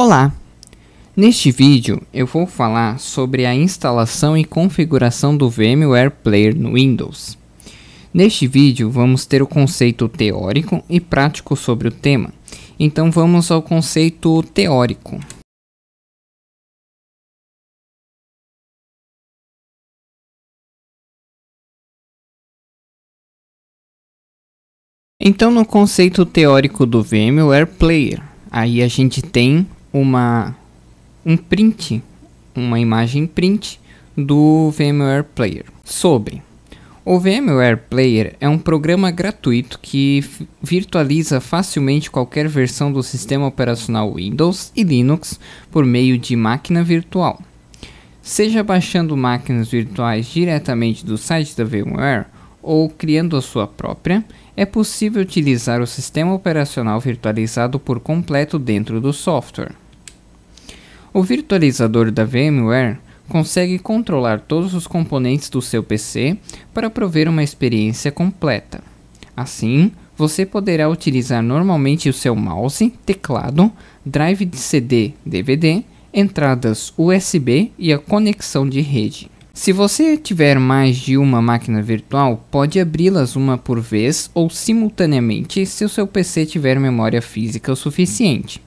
Olá! Neste vídeo eu vou falar sobre a instalação e configuração do VMware Player no Windows. Neste vídeo vamos ter o conceito teórico e prático sobre o tema, então vamos ao conceito teórico. Então no conceito teórico do VMware Player, aí a gente tem uma um print, uma imagem print do VMware Player. Sobre o VMware Player é um programa gratuito que virtualiza facilmente qualquer versão do sistema operacional Windows e Linux por meio de máquina virtual. Seja baixando máquinas virtuais diretamente do site da VMware ou criando a sua própria, é possível utilizar o sistema operacional virtualizado por completo dentro do software. O virtualizador da VMware consegue controlar todos os componentes do seu PC para prover uma experiência completa. Assim, você poderá utilizar normalmente o seu mouse, teclado, drive de CD, DVD, entradas USB e a conexão de rede. Se você tiver mais de uma máquina virtual, pode abri-las uma por vez ou simultaneamente se o seu PC tiver memória física o suficiente.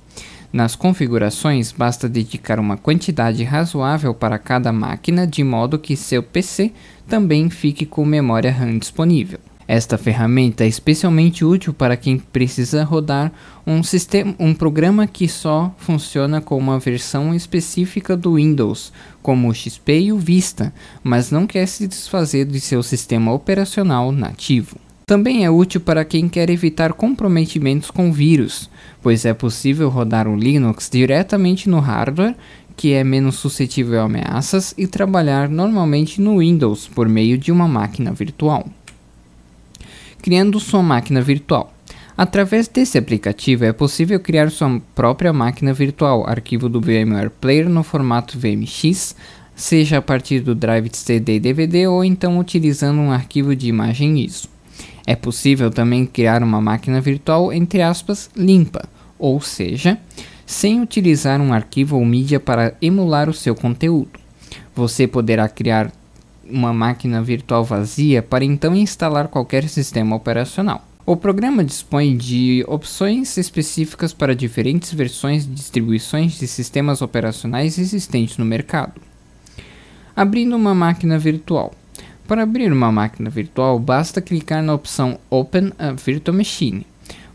Nas configurações, basta dedicar uma quantidade razoável para cada máquina de modo que seu PC também fique com memória RAM disponível. Esta ferramenta é especialmente útil para quem precisa rodar um, sistema, um programa que só funciona com uma versão específica do Windows como o XP e o Vista, mas não quer se desfazer de seu sistema operacional nativo. Também é útil para quem quer evitar comprometimentos com vírus, pois é possível rodar o Linux diretamente no hardware, que é menos suscetível a ameaças, e trabalhar normalmente no Windows por meio de uma máquina virtual, criando sua máquina virtual. Através desse aplicativo é possível criar sua própria máquina virtual, arquivo do VMware Player no formato VMX, seja a partir do drive de CD e DVD ou então utilizando um arquivo de imagem ISO. É possível também criar uma máquina virtual entre aspas limpa, ou seja, sem utilizar um arquivo ou mídia para emular o seu conteúdo. Você poderá criar uma máquina virtual vazia para então instalar qualquer sistema operacional. O programa dispõe de opções específicas para diferentes versões e distribuições de sistemas operacionais existentes no mercado. Abrindo uma máquina virtual. Para abrir uma máquina virtual, basta clicar na opção Open a Virtual Machine.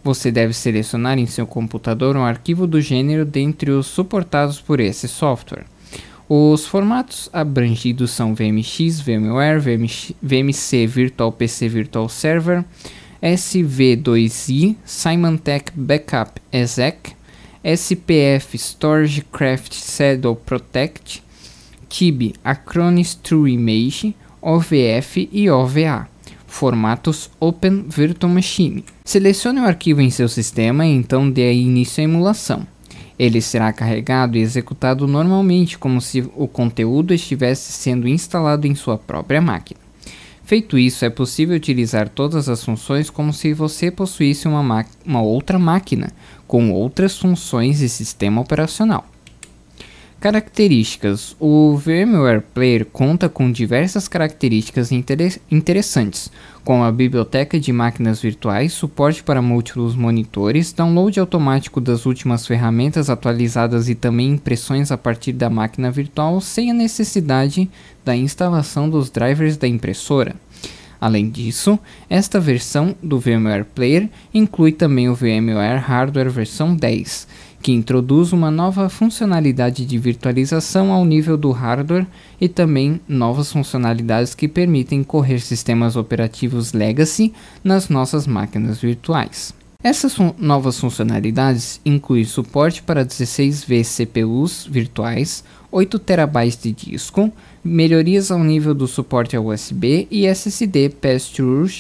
Você deve selecionar em seu computador um arquivo do gênero dentre os suportados por esse software. Os formatos abrangidos são VMX, VMware, VMC Virtual PC Virtual Server, SV2i Symantec Backup Exec, SPF StorageCraft Shadow Protect, TIB Acronis True Image, OVF e OVA, formatos Open Virtual Machine. Selecione o arquivo em seu sistema e então dê início à emulação. Ele será carregado e executado normalmente como se o conteúdo estivesse sendo instalado em sua própria máquina. Feito isso, é possível utilizar todas as funções como se você possuísse uma, uma outra máquina, com outras funções e sistema operacional. Características: O VMware Player conta com diversas características inter interessantes, como a biblioteca de máquinas virtuais, suporte para múltiplos monitores, download automático das últimas ferramentas atualizadas e também impressões a partir da máquina virtual sem a necessidade da instalação dos drivers da impressora. Além disso, esta versão do VMware Player inclui também o VMware Hardware versão 10, que introduz uma nova funcionalidade de virtualização ao nível do hardware e também novas funcionalidades que permitem correr sistemas operativos legacy nas nossas máquinas virtuais. Essas novas funcionalidades incluem suporte para 16V CPUs virtuais, 8 TB de disco, melhorias ao nível do suporte a USB e SSD pass-through,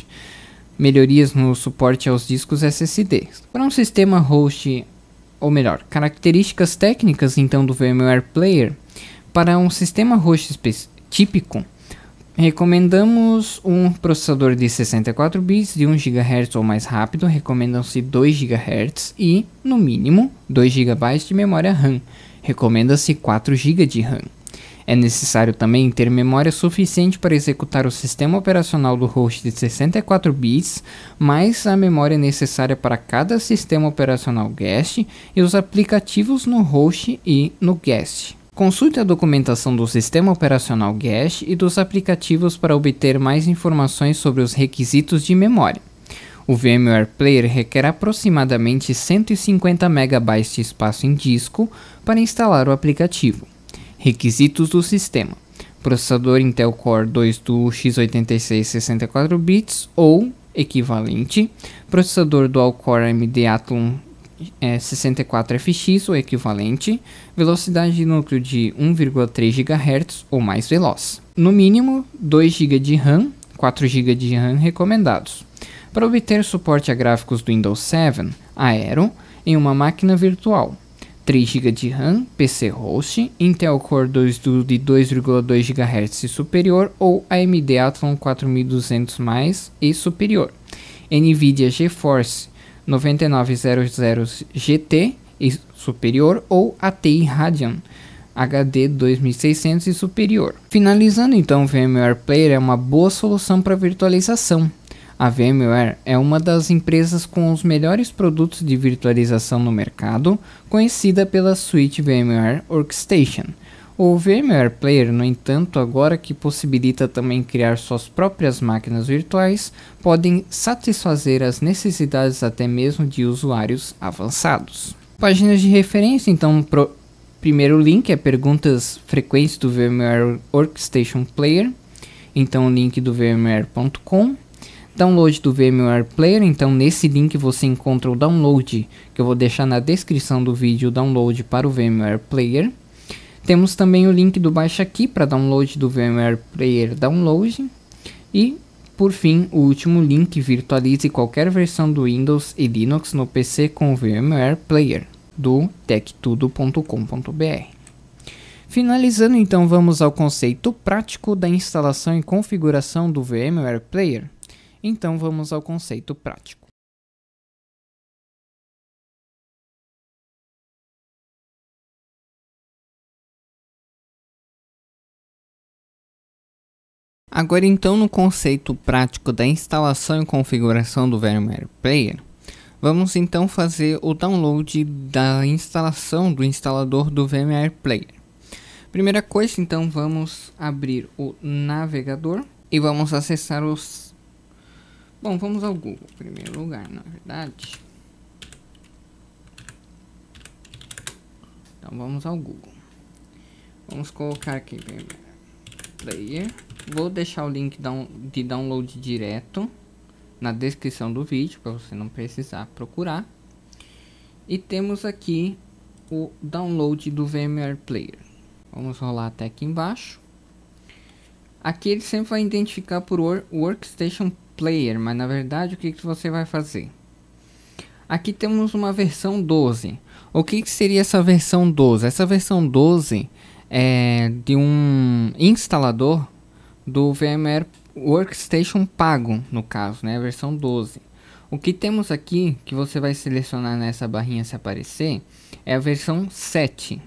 melhorias no suporte aos discos SSD. Para um sistema host, ou melhor, características técnicas então do VMware Player, para um sistema host típico, Recomendamos um processador de 64 bits de 1 GHz ou mais rápido, recomendam-se 2 GHz e, no mínimo, 2 GB de memória RAM. Recomenda-se 4 GB de RAM. É necessário também ter memória suficiente para executar o sistema operacional do host de 64 bits, mais a memória necessária para cada sistema operacional guest e os aplicativos no host e no guest. Consulte a documentação do sistema operacional Guest e dos aplicativos para obter mais informações sobre os requisitos de memória. O VMware Player requer aproximadamente 150 MB de espaço em disco para instalar o aplicativo. Requisitos do sistema: processador Intel Core 2 Duo x86 64 bits ou equivalente, processador Dual Core AMD Atom é 64fx, o equivalente, velocidade de núcleo de 1,3 GHz ou mais veloz. No mínimo, 2 GB de RAM, 4 GB de RAM recomendados. Para obter suporte a gráficos do Windows 7 Aero em uma máquina virtual. 3 GB de RAM, PC Host, Intel Core 2 Duo de 2,2 GHz e superior ou AMD Athlon 4200 e superior. NVIDIA GeForce 9900GT e superior ou ATI Radeon HD 2600 e superior. Finalizando então, o VMware Player é uma boa solução para virtualização. A VMware é uma das empresas com os melhores produtos de virtualização no mercado, conhecida pela suite VMware Workstation o VMware Player, no entanto, agora que possibilita também criar suas próprias máquinas virtuais, podem satisfazer as necessidades até mesmo de usuários avançados. Páginas de referência, então, pro primeiro link é perguntas frequentes do VMware Workstation Player, então o link do VMware.com. Download do VMware Player, então nesse link você encontra o download, que eu vou deixar na descrição do vídeo, o download para o VMware Player. Temos também o link do baixo aqui para download do VMware Player Download. E, por fim, o último link virtualize qualquer versão do Windows e Linux no PC com o VMware Player do techtudo.com.br. Finalizando, então, vamos ao conceito prático da instalação e configuração do VMware Player. Então, vamos ao conceito prático. Agora então no conceito prático da instalação e configuração do VMware Player, vamos então fazer o download da instalação do instalador do VMware Player. Primeira coisa, então vamos abrir o navegador e vamos acessar os Bom, vamos ao Google em primeiro lugar, na verdade. Então vamos ao Google. Vamos colocar aqui VMware player. Vou deixar o link de download direto na descrição do vídeo para você não precisar procurar. E temos aqui o download do VMware Player. Vamos rolar até aqui embaixo. Aqui ele sempre vai identificar por Workstation Player, mas na verdade o que, que você vai fazer? Aqui temos uma versão 12. O que, que seria essa versão 12? Essa versão 12 é, de um instalador do VMware Workstation pago, no caso, né, a versão 12. O que temos aqui, que você vai selecionar nessa barrinha se aparecer, é a versão 7.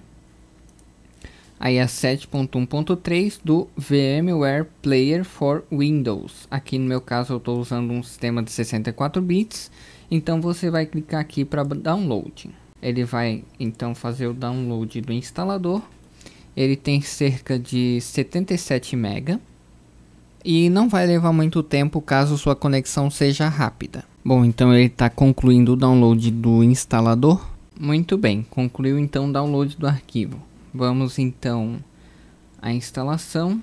Aí a 7.1.3 do VMware Player for Windows. Aqui no meu caso eu estou usando um sistema de 64 bits, então você vai clicar aqui para download. Ele vai então fazer o download do instalador ele tem cerca de 77 MB e não vai levar muito tempo caso sua conexão seja rápida. Bom, então ele está concluindo o download do instalador. Muito bem, concluiu então o download do arquivo. Vamos então à instalação.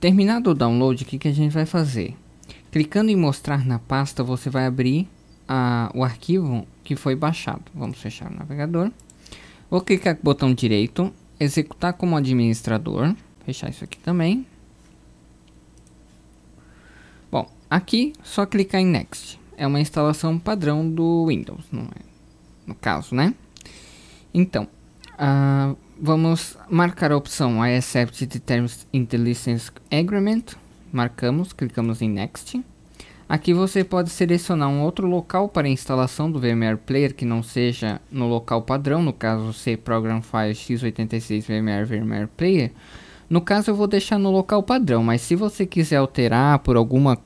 Terminado o download, o que, que a gente vai fazer? Clicando em mostrar na pasta, você vai abrir a, o arquivo que foi baixado. Vamos fechar o navegador. Vou clicar com o botão direito, executar como administrador, fechar isso aqui também. Bom, aqui só clicar em Next. É uma instalação padrão do Windows, não é? no caso, né? Então, uh, vamos marcar a opção I accept the terms in the license agreement. Marcamos, clicamos em Next. Aqui você pode selecionar um outro local para instalação do VMware Player que não seja no local padrão, no caso C Program File x86 VMware VMware Player. No caso eu vou deixar no local padrão, mas se você quiser alterar por alguma,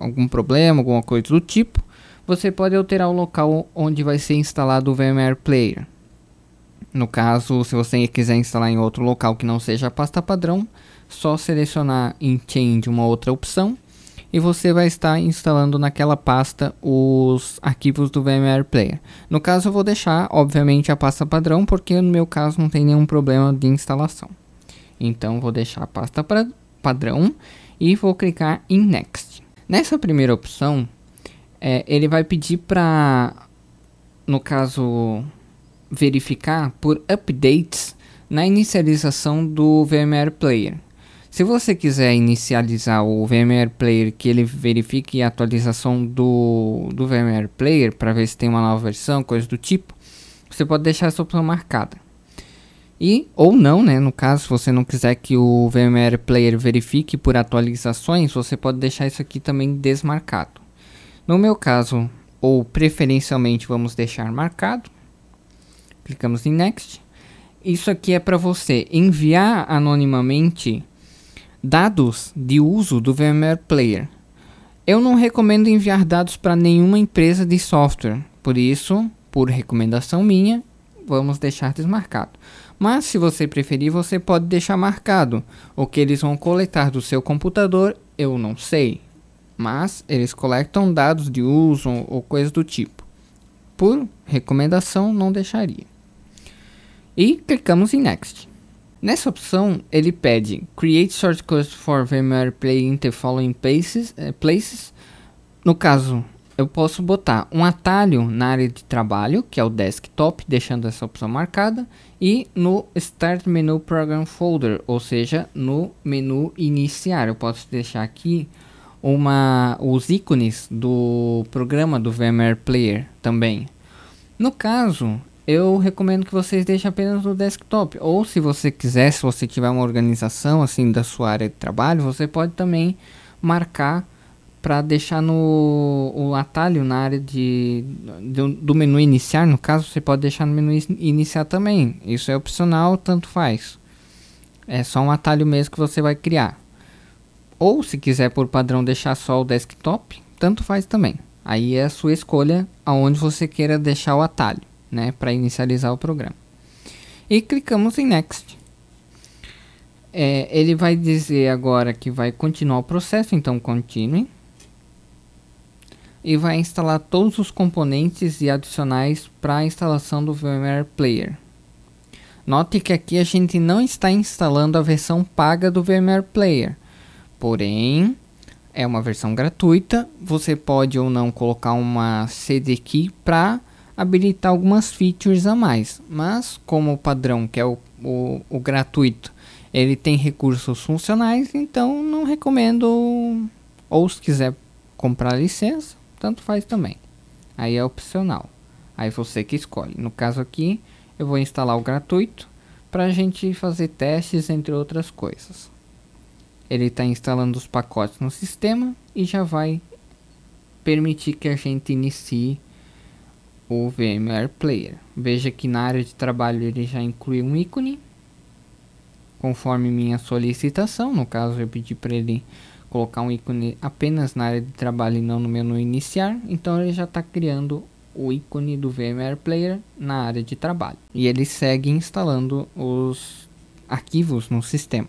algum problema, alguma coisa do tipo, você pode alterar o local onde vai ser instalado o VMware Player. No caso, se você quiser instalar em outro local que não seja a pasta padrão, só selecionar em Change uma outra opção e você vai estar instalando naquela pasta os arquivos do VMware Player. No caso eu vou deixar, obviamente, a pasta padrão, porque no meu caso não tem nenhum problema de instalação. Então vou deixar a pasta padrão e vou clicar em Next. Nessa primeira opção, é, ele vai pedir para, no caso, verificar por updates na inicialização do VMware Player. Se você quiser inicializar o VMware Player, que ele verifique a atualização do, do VMware Player para ver se tem uma nova versão, coisa do tipo, você pode deixar essa opção marcada. E, ou não, né? No caso, se você não quiser que o VMware Player verifique por atualizações, você pode deixar isso aqui também desmarcado. No meu caso, ou preferencialmente, vamos deixar marcado. Clicamos em Next. Isso aqui é para você enviar anonimamente Dados de uso do VMware Player. Eu não recomendo enviar dados para nenhuma empresa de software, por isso, por recomendação minha, vamos deixar desmarcado. Mas se você preferir, você pode deixar marcado. O que eles vão coletar do seu computador, eu não sei. Mas eles coletam dados de uso ou coisa do tipo. Por recomendação, não deixaria. E clicamos em Next. Nessa opção, ele pede Create Shortcuts for VMware Play in the following places, eh, places. No caso, eu posso botar um atalho na área de trabalho, que é o desktop, deixando essa opção marcada, e no Start Menu Program Folder, ou seja, no menu iniciar. Eu posso deixar aqui uma, os ícones do programa do VMware Player também. No caso, eu recomendo que vocês deixem apenas no desktop. Ou se você quiser, se você tiver uma organização assim da sua área de trabalho, você pode também marcar para deixar no o atalho na área de, do, do menu iniciar, no caso, você pode deixar no menu iniciar também. Isso é opcional, tanto faz. É só um atalho mesmo que você vai criar. Ou se quiser por padrão deixar só o desktop, tanto faz também. Aí é a sua escolha aonde você queira deixar o atalho né, para inicializar o programa. E clicamos em Next. É, ele vai dizer agora que vai continuar o processo, então continue. E vai instalar todos os componentes e adicionais para a instalação do VMware Player. Note que aqui a gente não está instalando a versão paga do VMware Player, porém é uma versão gratuita. Você pode ou não colocar uma CD key para habilitar algumas features a mais, mas como o padrão que é o, o, o gratuito ele tem recursos funcionais, então não recomendo. Ou se quiser comprar licença, tanto faz também. Aí é opcional. Aí você que escolhe. No caso aqui, eu vou instalar o gratuito para a gente fazer testes entre outras coisas. Ele está instalando os pacotes no sistema e já vai permitir que a gente inicie o VMware Player. Veja que na área de trabalho ele já inclui um ícone, conforme minha solicitação. No caso, eu pedi para ele colocar um ícone apenas na área de trabalho e não no menu iniciar. Então, ele já está criando o ícone do VMware Player na área de trabalho. E ele segue instalando os arquivos no sistema.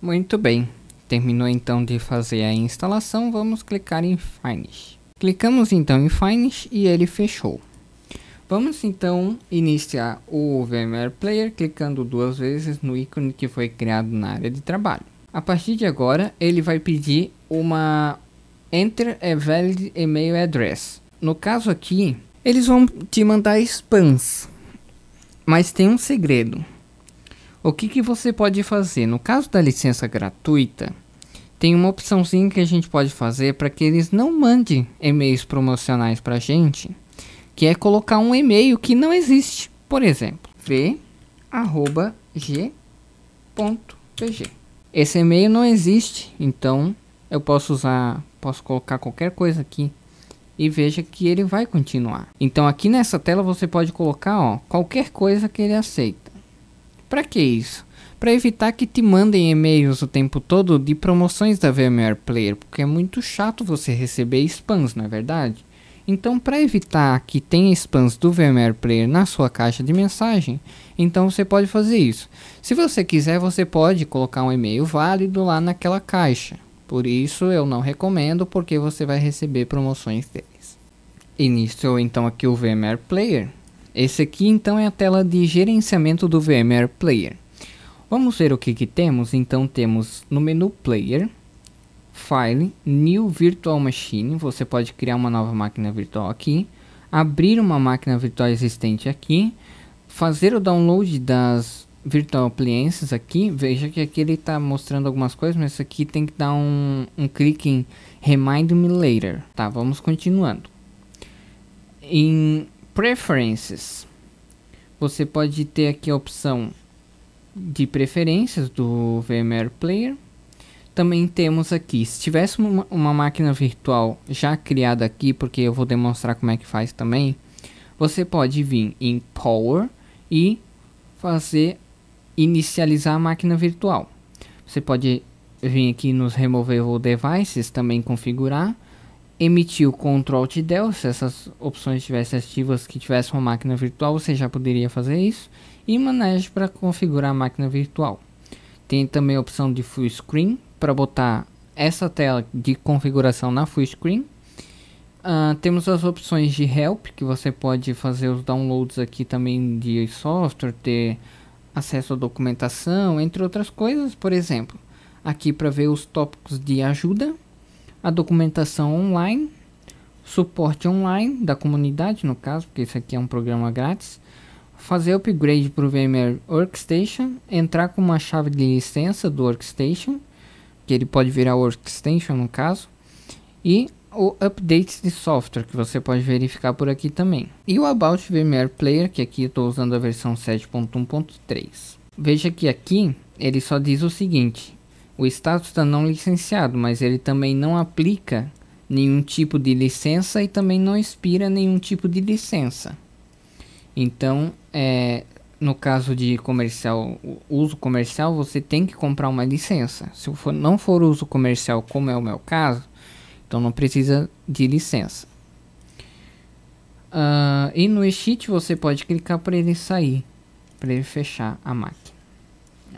Muito bem, terminou então de fazer a instalação, vamos clicar em Finish. Clicamos então em Finish e ele fechou. Vamos então iniciar o VMware Player clicando duas vezes no ícone que foi criado na área de trabalho. A partir de agora, ele vai pedir uma Enter a Valid Email Address. No caso aqui, eles vão te mandar spams, mas tem um segredo. O que, que você pode fazer? No caso da licença gratuita, tem uma opçãozinha que a gente pode fazer para que eles não mandem e-mails promocionais para a gente que é colocar um e-mail que não existe. Por exemplo, v@g.pg. Esse e-mail não existe, então eu posso usar, posso colocar qualquer coisa aqui e veja que ele vai continuar. Então aqui nessa tela você pode colocar, ó, qualquer coisa que ele aceita. Para que isso? Para evitar que te mandem e-mails o tempo todo de promoções da VMware Player, porque é muito chato você receber spams, não é verdade? Então, para evitar que tenha spams do VMware Player na sua caixa de mensagem, então você pode fazer isso. Se você quiser, você pode colocar um e-mail válido lá naquela caixa. Por isso eu não recomendo, porque você vai receber promoções deles. Iniciou então aqui o VMware Player. Esse aqui então é a tela de gerenciamento do VMware Player. Vamos ver o que, que temos. Então temos no menu Player File, New Virtual Machine, você pode criar uma nova máquina virtual aqui, abrir uma máquina virtual existente aqui, fazer o download das Virtual Appliances aqui, veja que aqui ele está mostrando algumas coisas, mas isso aqui tem que dar um, um clique em Remind Me Later. Tá, vamos continuando. Em Preferences, você pode ter aqui a opção de preferências do VMware Player, também temos aqui, se tivesse uma, uma, máquina virtual já criada aqui, porque eu vou demonstrar como é que faz também, você pode vir em Power e fazer inicializar a máquina virtual. Você pode vir aqui nos Removable Devices, também configurar, emitir o Control de Del, se essas opções estivessem ativas que tivesse uma máquina virtual, você já poderia fazer isso, e Manage para configurar a máquina virtual. Tem também a opção de Full Screen, para botar essa tela de configuração na full screen. Uh, temos as opções de help, que você pode fazer os downloads aqui também de software, ter acesso à documentação, entre outras coisas. Por exemplo, aqui para ver os tópicos de ajuda, a documentação online, suporte online da comunidade, no caso, porque isso aqui é um programa grátis, fazer upgrade para o VMware Workstation, entrar com uma chave de licença do Workstation, que ele pode virar workstation no caso, e o updates de software que você pode verificar por aqui também. E o about VMware Player, que aqui estou usando a versão 7.1.3. Veja que aqui ele só diz o seguinte: o status está não licenciado, mas ele também não aplica nenhum tipo de licença e também não expira nenhum tipo de licença. Então, é, no caso de comercial, uso comercial, você tem que comprar uma licença. Se for, não for uso comercial, como é o meu caso, então não precisa de licença. Uh, e no exit você pode clicar para ele sair, para ele fechar a máquina.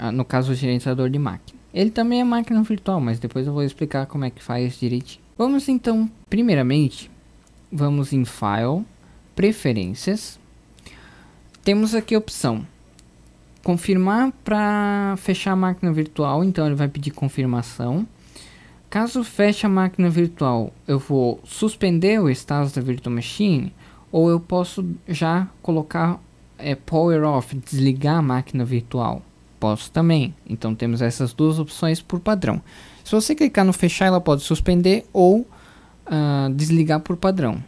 Uh, no caso, o gerenciador de máquina. Ele também é máquina virtual, mas depois eu vou explicar como é que faz direitinho. Vamos então, primeiramente, vamos em File, Preferências temos aqui a opção confirmar para fechar a máquina virtual, então ele vai pedir confirmação. Caso feche a máquina virtual, eu vou suspender o status da Virtual Machine ou eu posso já colocar é, Power Off, desligar a máquina virtual. Posso também. Então temos essas duas opções por padrão. Se você clicar no fechar, ela pode suspender ou uh, desligar por padrão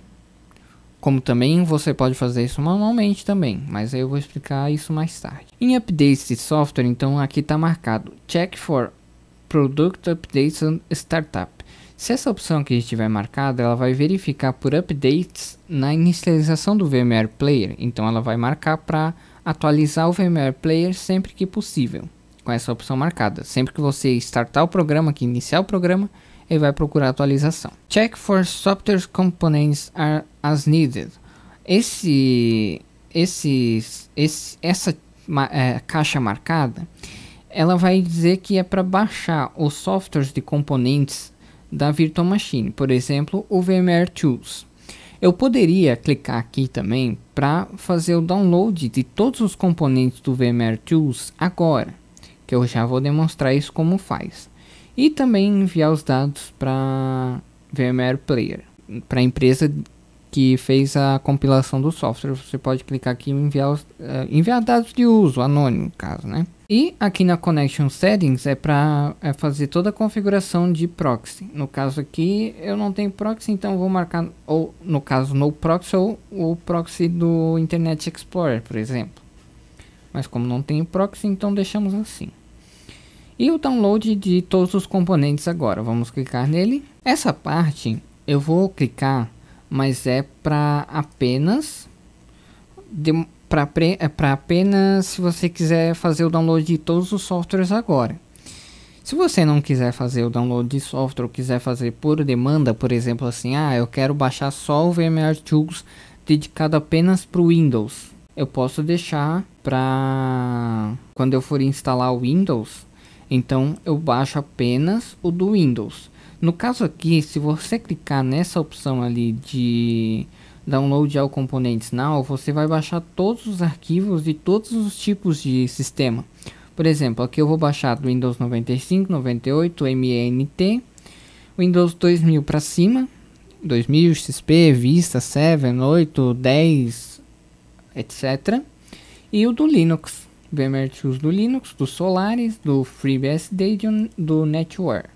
como também você pode fazer isso manualmente também, mas eu vou explicar isso mais tarde. Em updates de software, então aqui está marcado check for product updates and startup. Se essa opção aqui estiver marcada, ela vai verificar por updates na inicialização do VMware Player, então ela vai marcar para atualizar o VMware Player sempre que possível, com essa opção marcada. Sempre que você startar o programa, que iniciar o programa, e vai procurar atualização. Check for software components are as needed. Esse, esse, esse essa é, caixa marcada, ela vai dizer que é para baixar os softwares de componentes da Virtual Machine, por exemplo, o VMware Tools. Eu poderia clicar aqui também para fazer o download de todos os componentes do VMware Tools agora, que eu já vou demonstrar isso como faz e também enviar os dados para VMware Player, para a empresa que fez a compilação do software. Você pode clicar aqui e enviar, os, uh, enviar dados de uso, anônimo no caso, né? E aqui na Connection Settings é para é fazer toda a configuração de proxy. No caso aqui eu não tenho proxy, então vou marcar ou no caso no proxy ou o proxy do Internet Explorer, por exemplo. Mas como não tenho proxy, então deixamos assim e o download de todos os componentes agora. Vamos clicar nele. Essa parte eu vou clicar, mas é para apenas para é apenas se você quiser fazer o download de todos os softwares agora. Se você não quiser fazer o download de software ou quiser fazer por demanda, por exemplo, assim, ah, eu quero baixar só o VMware Tools dedicado apenas para o Windows. Eu posso deixar para quando eu for instalar o Windows, então eu baixo apenas o do Windows. No caso aqui, se você clicar nessa opção ali de download All componentes now, você vai baixar todos os arquivos de todos os tipos de sistema. Por exemplo, aqui eu vou baixar do Windows 95, 98, MNT, Windows 2000 para cima, 2000, XP, Vista, 7, 8, 10, etc. E o do Linux. VMware2 do Linux, do Solaris, do FreeBSD e do NetWare.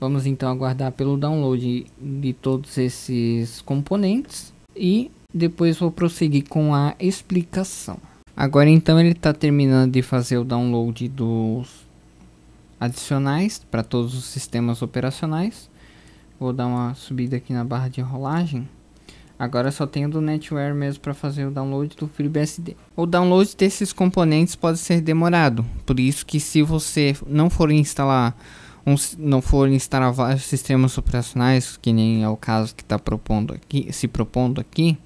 Vamos então aguardar pelo download de todos esses componentes e depois vou prosseguir com a explicação. Agora então ele está terminando de fazer o download dos adicionais para todos os sistemas operacionais. Vou dar uma subida aqui na barra de rolagem. Agora só tenho do NetWare mesmo para fazer o download do FreeBSD. O download desses componentes pode ser demorado, por isso que se você não for instalar um, não for instalar vários sistemas operacionais, que nem é o caso que está propondo aqui, se propondo aqui,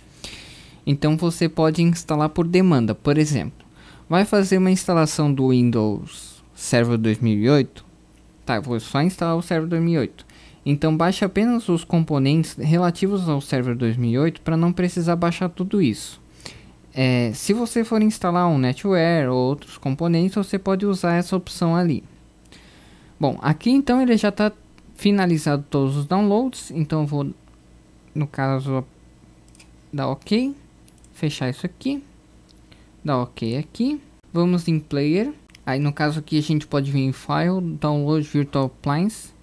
então você pode instalar por demanda. Por exemplo, vai fazer uma instalação do Windows Server 2008. Tá, vou só instalar o Server 2008. Então baixe apenas os componentes relativos ao Server 2008 para não precisar baixar tudo isso. É, se você for instalar um NetWare ou outros componentes, você pode usar essa opção ali. Bom, aqui então ele já está finalizado todos os downloads, então eu vou, no caso, dar OK, fechar isso aqui, dar OK aqui, vamos em Player, aí no caso aqui a gente pode vir em File, Download Virtual Appliance,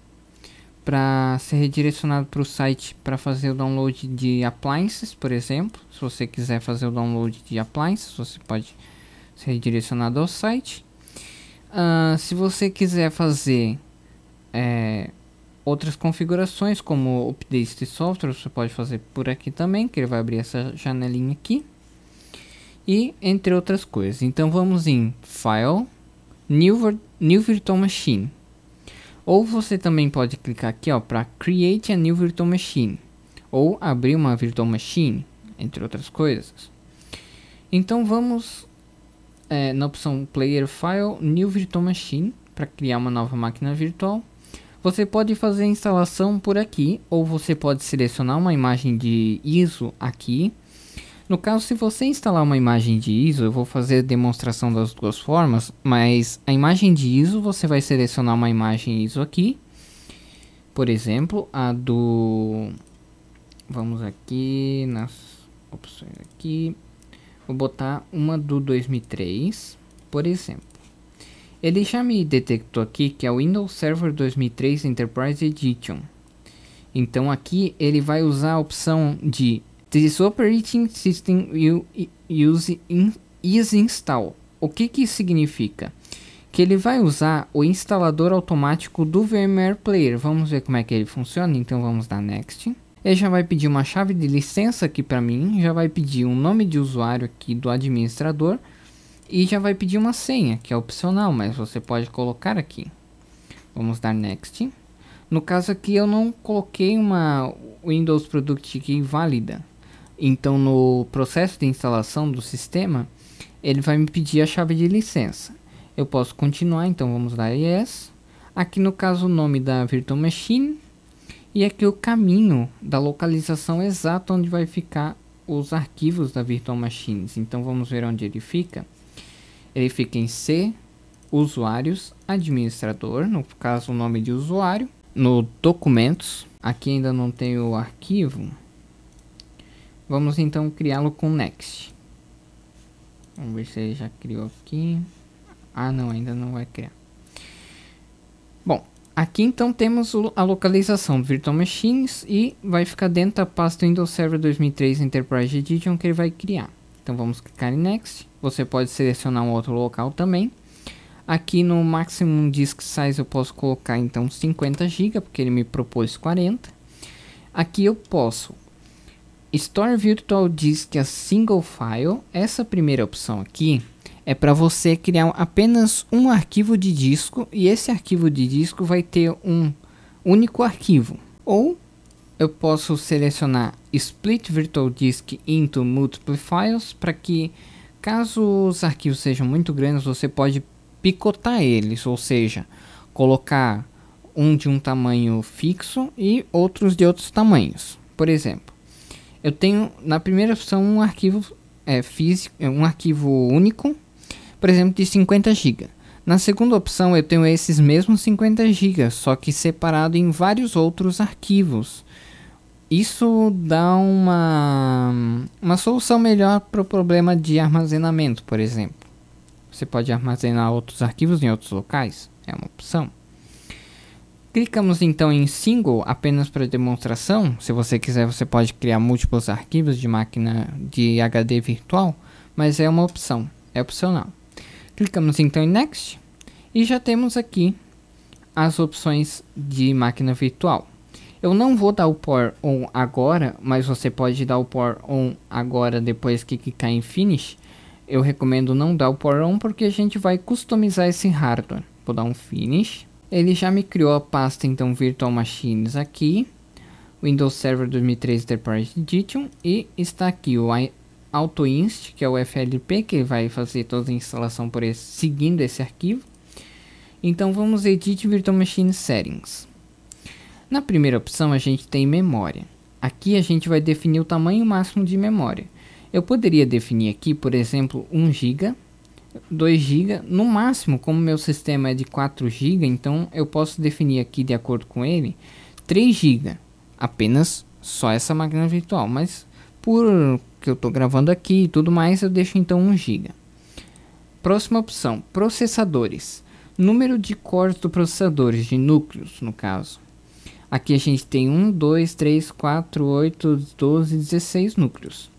para ser redirecionado para o site para fazer o download de appliances, por exemplo. Se você quiser fazer o download de appliances, você pode ser redirecionado ao site. Uh, se você quiser fazer é, outras configurações, como update de software, você pode fazer por aqui também, que ele vai abrir essa janelinha aqui. E entre outras coisas. Então vamos em File, New, New Virtual Machine. Ou você também pode clicar aqui ó para Create a New Virtual Machine ou abrir uma Virtual Machine, entre outras coisas. Então vamos é, na opção Player File New Virtual Machine para criar uma nova máquina virtual. Você pode fazer a instalação por aqui ou você pode selecionar uma imagem de ISO aqui no caso, se você instalar uma imagem de ISO, eu vou fazer demonstração das duas formas, mas a imagem de ISO, você vai selecionar uma imagem ISO aqui, por exemplo, a do... Vamos aqui nas opções aqui, vou botar uma do 2003, por exemplo. Ele já me detectou aqui que é o Windows Server 2003 Enterprise Edition. Então aqui ele vai usar a opção de This operating system use in, is install. O que que significa? Que ele vai usar o instalador automático do VMware Player. Vamos ver como é que ele funciona. Então vamos dar next. Ele já vai pedir uma chave de licença aqui para mim, já vai pedir um nome de usuário aqui do administrador e já vai pedir uma senha, que é opcional, mas você pode colocar aqui. Vamos dar next. No caso aqui eu não coloquei uma Windows Product Key válida. Então, no processo de instalação do sistema, ele vai me pedir a chave de licença. Eu posso continuar, então vamos dar yes. Aqui no caso o nome da virtual machine e aqui o caminho da localização exata onde vai ficar os arquivos da virtual machines. Então vamos ver onde ele fica. Ele fica em C, usuários, administrador, no caso o nome de usuário, no documentos. Aqui ainda não tem o arquivo, Vamos então criá-lo com next. Vamos ver se ele já criou aqui. Ah, não, ainda não vai criar. Bom, aqui então temos a localização do Virtual Machines e vai ficar dentro da pasta Windows Server 2003 Enterprise Edition que ele vai criar. Então vamos clicar em Next. Você pode selecionar um outro local também. Aqui no Maximum Disk Size eu posso colocar então 50 GB, porque ele me propôs 40. Aqui eu posso Store Virtual Disk as Single File, essa primeira opção aqui é para você criar apenas um arquivo de disco e esse arquivo de disco vai ter um único arquivo. Ou eu posso selecionar Split Virtual Disk into Multiple Files para que caso os arquivos sejam muito grandes você pode picotar eles, ou seja, colocar um de um tamanho fixo e outros de outros tamanhos. Por exemplo, eu tenho na primeira opção um arquivo é, físico, é, um arquivo único, por exemplo, de 50 GB. Na segunda opção eu tenho esses mesmos 50 GB, só que separado em vários outros arquivos. Isso dá uma, uma solução melhor para o problema de armazenamento, por exemplo. Você pode armazenar outros arquivos em outros locais, é uma opção. Clicamos então em single apenas para demonstração. Se você quiser, você pode criar múltiplos arquivos de máquina de HD virtual, mas é uma opção, é opcional. Clicamos então em next e já temos aqui as opções de máquina virtual. Eu não vou dar o power on agora, mas você pode dar o power on agora depois que clicar em finish. Eu recomendo não dar o power on porque a gente vai customizar esse hardware. Vou dar um finish ele já me criou a pasta então Virtual Machines aqui, Windows Server 2003 Enterprise Edition e está aqui o AutoInst, que é o FLP, que vai fazer toda a instalação por esse, seguindo esse arquivo. Então vamos Edit Virtual Machine Settings. Na primeira opção a gente tem memória. Aqui a gente vai definir o tamanho máximo de memória. Eu poderia definir aqui, por exemplo, 1 GB, 2 GB no máximo, como meu sistema é de 4 GB, então eu posso definir aqui de acordo com ele 3 GB, apenas só essa máquina virtual, mas por que eu estou gravando aqui e tudo mais, eu deixo então 1 GB. Próxima opção, processadores. Número de cores do processador, de núcleos no caso. Aqui a gente tem 1, 2, 3, 4, 8, 12, 16 núcleos.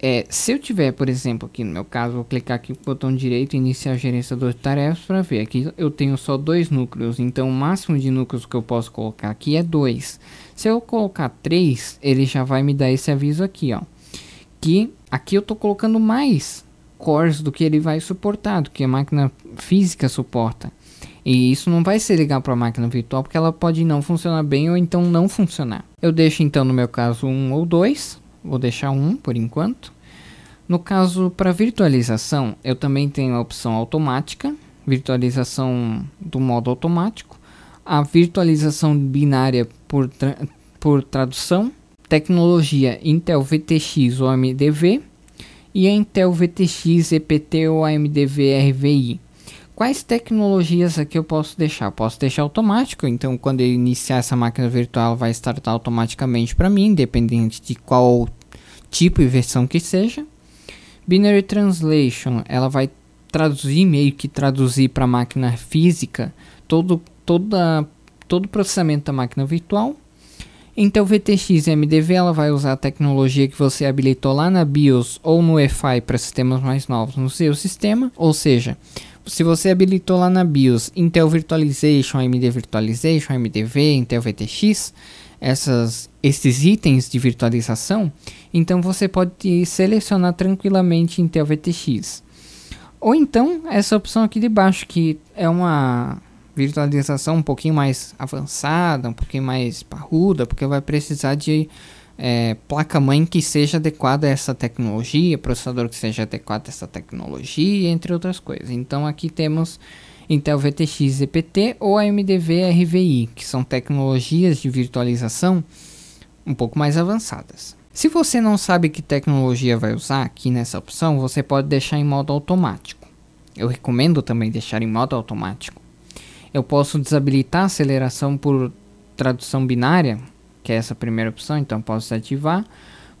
É, se eu tiver, por exemplo, aqui no meu caso, vou clicar aqui no botão direito iniciar gerenciador de tarefas para ver. Aqui eu tenho só dois núcleos, então o máximo de núcleos que eu posso colocar aqui é dois. Se eu colocar três, ele já vai me dar esse aviso aqui, ó. Que aqui eu estou colocando mais cores do que ele vai suportar, do que a máquina física suporta. E isso não vai ser legal para a máquina virtual, porque ela pode não funcionar bem ou então não funcionar. Eu deixo então no meu caso um ou dois, vou deixar um por enquanto. No caso, para virtualização, eu também tenho a opção automática, virtualização do modo automático, a virtualização binária por, tra por tradução, tecnologia Intel VTX ou AMDV e a Intel VTX EPT ou AMDV RVI. Quais tecnologias aqui eu posso deixar? posso deixar automático, então quando eu iniciar essa máquina virtual vai startar automaticamente para mim, independente de qual tipo e versão que seja. Binary Translation, ela vai traduzir, meio que traduzir para a máquina física todo, toda, todo o processamento da máquina virtual. Intel VTX e MDV ela vai usar a tecnologia que você habilitou lá na BIOS ou no EFI para sistemas mais novos no seu sistema. Ou seja, se você habilitou lá na BIOS Intel Virtualization, AMD Virtualization, AMDV, Intel VTX, essas, esses itens de virtualização, então você pode selecionar tranquilamente Intel VTX. Ou então essa opção aqui de baixo, que é uma virtualização um pouquinho mais avançada, um pouquinho mais parruda, porque vai precisar de é, placa-mãe que seja adequada a essa tecnologia, processador que seja adequado a essa tecnologia, entre outras coisas. Então aqui temos Intel VTX EPT ou AMD VRVI, que são tecnologias de virtualização um pouco mais avançadas. Se você não sabe que tecnologia vai usar aqui nessa opção, você pode deixar em modo automático. Eu recomendo também deixar em modo automático. Eu posso desabilitar a aceleração por tradução binária, que é essa primeira opção, então posso desativar.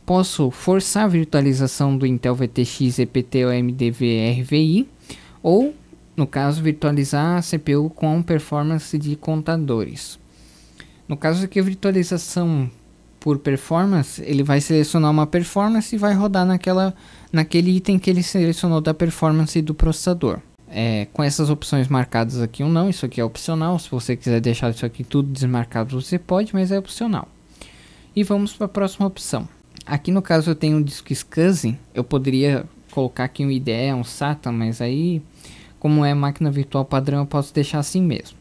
Posso forçar a virtualização do Intel VTX EPT ou AMD VRVI ou no caso, virtualizar a CPU com performance de contadores. No caso aqui, virtualização por performance, ele vai selecionar uma performance e vai rodar naquela, naquele item que ele selecionou da performance do processador. É, com essas opções marcadas aqui ou não, isso aqui é opcional. Se você quiser deixar isso aqui tudo desmarcado, você pode, mas é opcional. E vamos para a próxima opção. Aqui no caso eu tenho um disco SCSI, eu poderia colocar aqui um IDE, um SATA, mas aí como é máquina virtual padrão, eu posso deixar assim mesmo.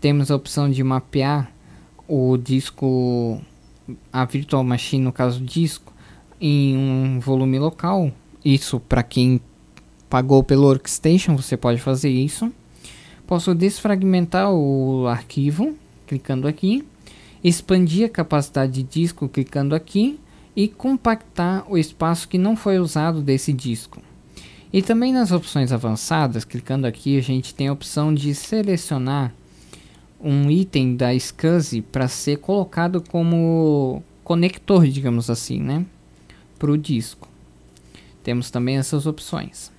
Temos a opção de mapear o disco, a virtual machine, no caso disco, em um volume local. Isso para quem pagou pelo workstation, você pode fazer isso. Posso desfragmentar o arquivo clicando aqui, expandir a capacidade de disco clicando aqui e compactar o espaço que não foi usado desse disco. E também nas opções avançadas, clicando aqui, a gente tem a opção de selecionar um item da SCSI para ser colocado como conector, digamos assim, né? Para o disco. Temos também essas opções.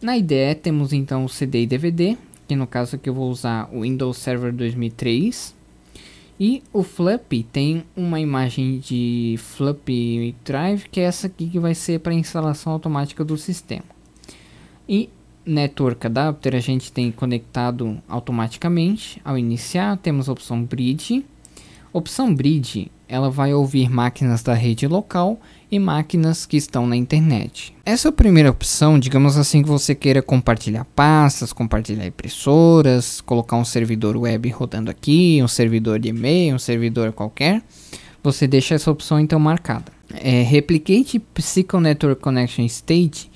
Na IDE temos então o CD e DVD, que no caso aqui eu vou usar o Windows Server 2003. E o Fluppy tem uma imagem de Fluppy Drive, que é essa aqui que vai ser para instalação automática do sistema. E Network né, Adapter a gente tem conectado automaticamente ao iniciar, temos a opção Bridge. Opção Bridge, ela vai ouvir máquinas da rede local e máquinas que estão na internet. Essa é primeira opção, digamos assim que você queira compartilhar pastas, compartilhar impressoras, colocar um servidor web rodando aqui, um servidor de e-mail, um servidor qualquer, você deixa essa opção então marcada. É, Replicate psycho Network Connection State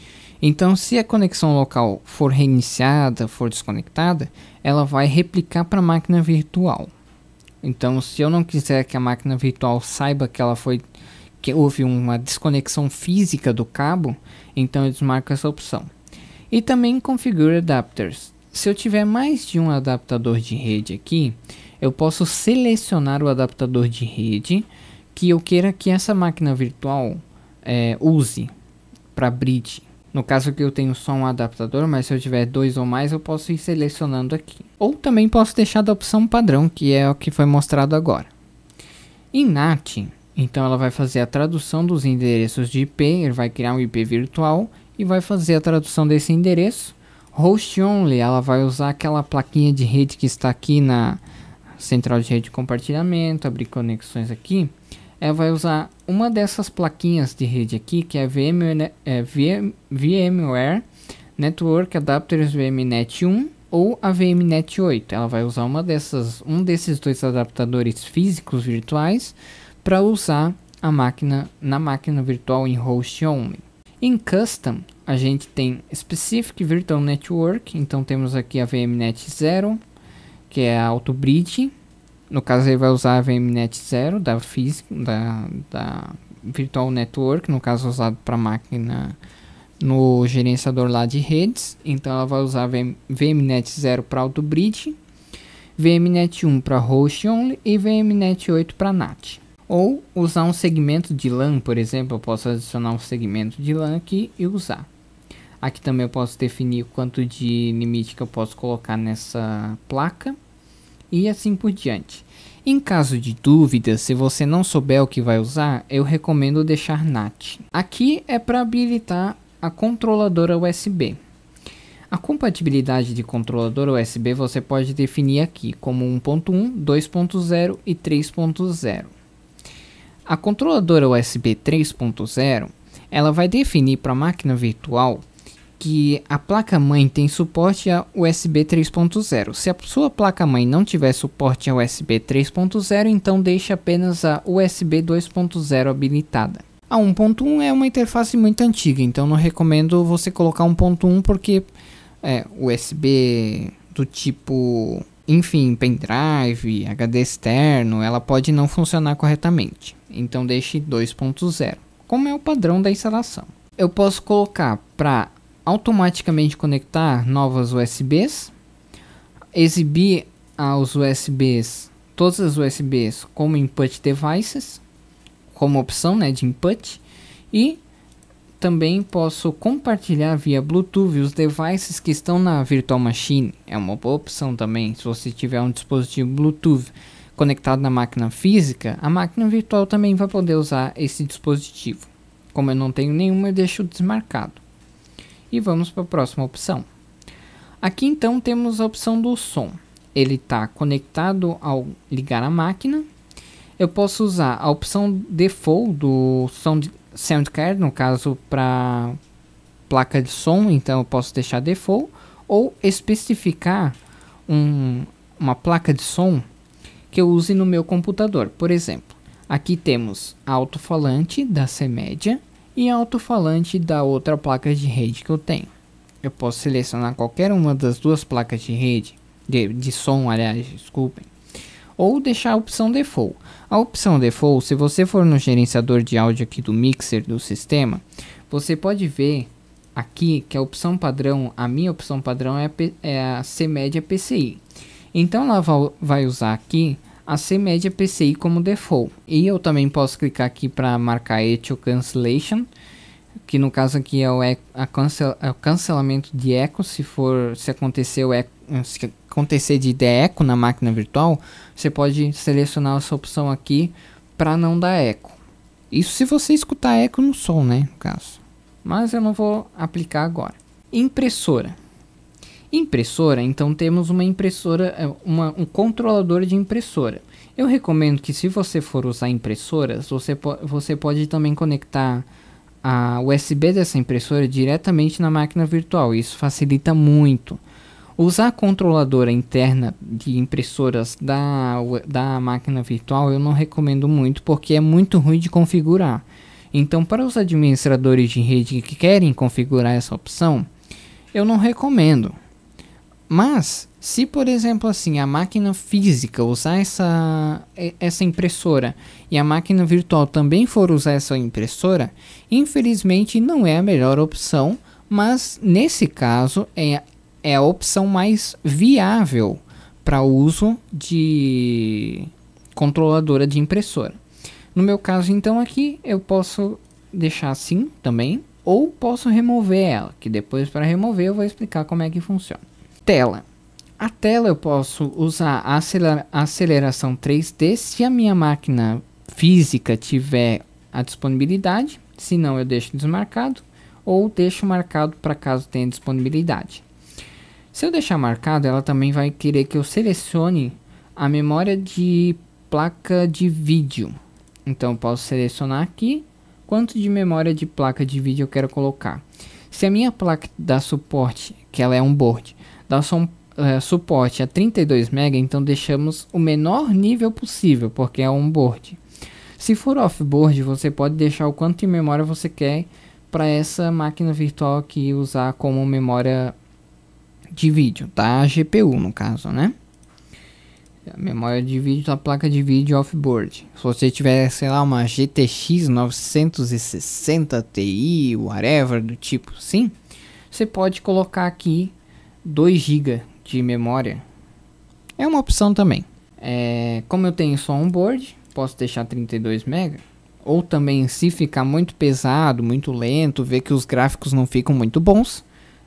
então, se a conexão local for reiniciada, for desconectada, ela vai replicar para a máquina virtual. Então, se eu não quiser que a máquina virtual saiba que ela foi que houve uma desconexão física do cabo, então eu desmarco essa opção. E também configure adapters. Se eu tiver mais de um adaptador de rede aqui, eu posso selecionar o adaptador de rede que eu queira que essa máquina virtual é, use para bridge. No caso que eu tenho só um adaptador, mas se eu tiver dois ou mais, eu posso ir selecionando aqui. Ou também posso deixar da opção padrão, que é o que foi mostrado agora. Em NAT, então ela vai fazer a tradução dos endereços de IP, ele vai criar um IP virtual e vai fazer a tradução desse endereço. Host only, ela vai usar aquela plaquinha de rede que está aqui na central de rede de compartilhamento, abrir conexões aqui ela é, vai usar uma dessas plaquinhas de rede aqui, que é, VM, é VM, VMware Network Adapters VMNet 1 ou a VMNet 8. Ela vai usar uma dessas, um desses dois adaptadores físicos virtuais para usar a máquina na máquina virtual em host only. Em custom, a gente tem Specific Virtual Network, então temos aqui a VMNet 0, que é a AutoBridge, no caso, ele vai usar a VMNet 0 da, física, da, da Virtual Network, no caso, usado para máquina no gerenciador lá de redes. Então, ela vai usar VM, VMNet 0 para AutoBridge, VMNet 1 para Host Only e VMNet 8 para NAT. Ou usar um segmento de LAN, por exemplo, eu posso adicionar um segmento de LAN aqui e usar. Aqui também eu posso definir quanto de limite que eu posso colocar nessa placa e assim por diante. Em caso de dúvida, se você não souber o que vai usar, eu recomendo deixar NAT. Aqui é para habilitar a controladora USB. A compatibilidade de controladora USB você pode definir aqui como 1.1, 2.0 e 3.0. A controladora USB 3.0 ela vai definir para a máquina virtual que a placa-mãe tem suporte a USB 3.0. Se a sua placa-mãe não tiver suporte a USB 3.0, então deixe apenas a USB 2.0 habilitada. A 1.1 é uma interface muito antiga, então não recomendo você colocar 1.1 porque é, USB do tipo, enfim, pendrive, HD externo, ela pode não funcionar corretamente. Então deixe 2.0, como é o padrão da instalação eu posso colocar para automaticamente conectar novas USBs, exibir aos USBs todas as USBs como input devices, como opção né, de input, e também posso compartilhar via Bluetooth os devices que estão na Virtual Machine. É uma boa opção também. Se você tiver um dispositivo Bluetooth conectado na máquina física, a máquina virtual também vai poder usar esse dispositivo. Como eu não tenho nenhuma, eu deixo desmarcado e vamos para a próxima opção. Aqui então temos a opção do som. Ele está conectado ao ligar a máquina. Eu posso usar a opção default do sound, SoundCard, no caso para placa de som, então eu posso deixar default ou especificar um, uma placa de som que eu use no meu computador. Por exemplo, aqui temos alto-falante da C-Média e alto-falante da outra placa de rede que eu tenho. Eu posso selecionar qualquer uma das duas placas de rede, de, de som, aliás, desculpem, ou deixar a opção default. A opção default, se você for no gerenciador de áudio aqui do mixer do sistema, você pode ver aqui que a opção padrão, a minha opção padrão é a, P, é a PCI. Então ela vai usar aqui a C média PCI como default. E eu também posso clicar aqui para marcar Echo Cancellation, que no caso aqui é o, é o cancelamento de eco, se for se acontecer o eco, se acontecer de eco na máquina virtual, você pode selecionar essa opção aqui para não dar eco. Isso se você escutar eco no som, né, no caso. Mas eu não vou aplicar agora. Impressora. Impressora, então temos uma impressora, é, uma, um controlador de impressora. Eu recomendo que se você for usar impressoras, você, po você pode também conectar a USB dessa impressora diretamente na máquina virtual. Isso facilita muito. Usar a controladora interna de impressoras da, da máquina virtual eu não recomendo muito porque é muito ruim de configurar. Então, para os administradores de rede que querem configurar essa opção, eu não recomendo. Mas, se por exemplo assim, a máquina física usar essa, essa impressora e a máquina virtual também for usar essa impressora, infelizmente não é a melhor opção, mas nesse caso é, é a opção mais viável para uso de controladora de impressora. No meu caso, então, aqui eu posso deixar assim também, ou posso remover ela, que depois para remover eu vou explicar como é que funciona. Tela. A tela eu posso usar a aceleração 3D se a minha máquina física tiver a disponibilidade, se não eu deixo desmarcado ou deixo marcado para caso tenha disponibilidade. Se eu deixar marcado, ela também vai querer que eu selecione a memória de placa de vídeo. Então eu posso selecionar aqui quanto de memória de placa de vídeo eu quero colocar. Se a minha placa dá suporte, que ela é um board, dá um é, suporte a 32 MB, então deixamos o menor nível possível, porque é onboard. Se for offboard, você pode deixar o quanto de memória você quer para essa máquina virtual aqui usar como memória de vídeo, tá? A GPU no caso, né? A memória de vídeo da placa de vídeo offboard. Se você tiver, sei lá, uma GTX 960 Ti, whatever do tipo, sim, você pode colocar aqui 2 GB de memória é uma opção também. É, como eu tenho só um board, posso deixar 32 MB. Ou também, se ficar muito pesado, muito lento, ver que os gráficos não ficam muito bons,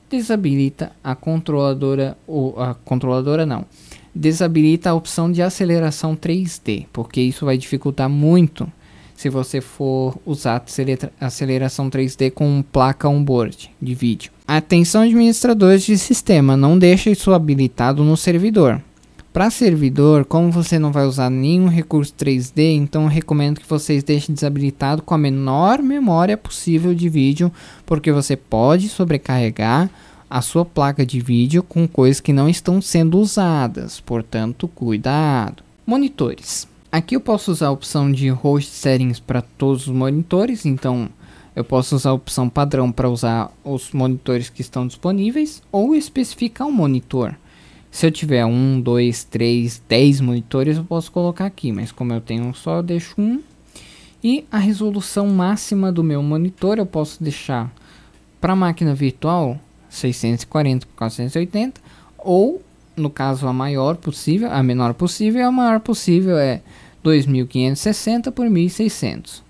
desabilita a controladora, ou a controladora não, desabilita a opção de aceleração 3D, porque isso vai dificultar muito se você for usar aceleração 3D com placa onboard de vídeo. Atenção administradores de sistema, não deixe isso habilitado no servidor. Para servidor, como você não vai usar nenhum recurso 3D, então recomendo que vocês deixem desabilitado com a menor memória possível de vídeo, porque você pode sobrecarregar a sua placa de vídeo com coisas que não estão sendo usadas, portanto, cuidado. Monitores. Aqui eu posso usar a opção de Host Settings para todos os monitores, então eu posso usar a opção padrão para usar os monitores que estão disponíveis ou especificar um monitor. Se eu tiver um, dois, três, dez monitores, eu posso colocar aqui, mas como eu tenho só, eu deixo um. E a resolução máxima do meu monitor eu posso deixar para máquina virtual 640 por 480 ou no caso a maior possível, a menor possível, a maior possível é 2560 por 1600.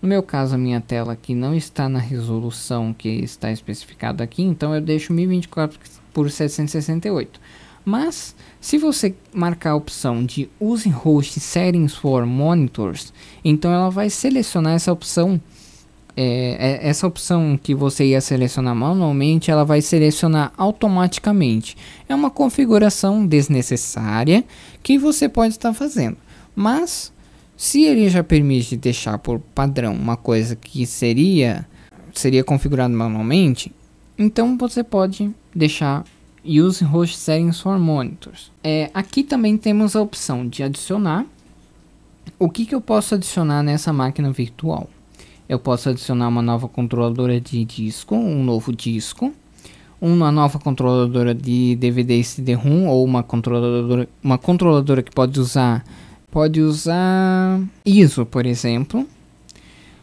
No meu caso, a minha tela aqui não está na resolução que está especificada aqui, então eu deixo 1024 por 768. Mas, se você marcar a opção de Use Host Settings for Monitors, então ela vai selecionar essa opção. É, é, essa opção que você ia selecionar manualmente, ela vai selecionar automaticamente. É uma configuração desnecessária que você pode estar fazendo. Mas se ele já permite deixar por padrão uma coisa que seria seria configurado manualmente, então você pode deixar Use Host Settings for Monitors. É, aqui também temos a opção de adicionar. O que, que eu posso adicionar nessa máquina virtual? Eu posso adicionar uma nova controladora de disco, um novo disco, uma nova controladora de DVD e CD-ROM ou uma controladora, uma controladora que pode usar pode usar ISO, por exemplo,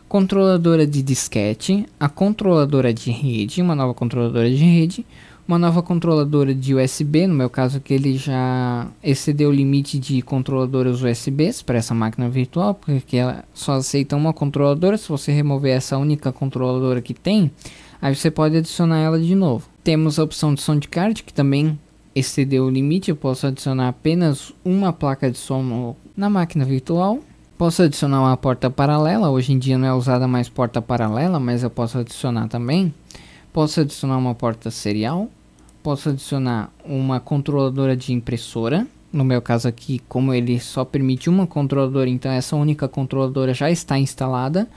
controladora de disquete, a controladora de rede, uma nova controladora de rede, uma nova controladora de USB, no meu caso que ele já excedeu o limite de controladoras USBs para essa máquina virtual, porque ela só aceita uma controladora, se você remover essa única controladora que tem, aí você pode adicionar ela de novo. Temos a opção de sound card, que também exceder o limite, eu posso adicionar apenas uma placa de som na máquina virtual. Posso adicionar uma porta paralela, hoje em dia não é usada mais porta paralela, mas eu posso adicionar também. Posso adicionar uma porta serial, posso adicionar uma controladora de impressora. No meu caso aqui, como ele só permite uma controladora, então essa única controladora já está instalada.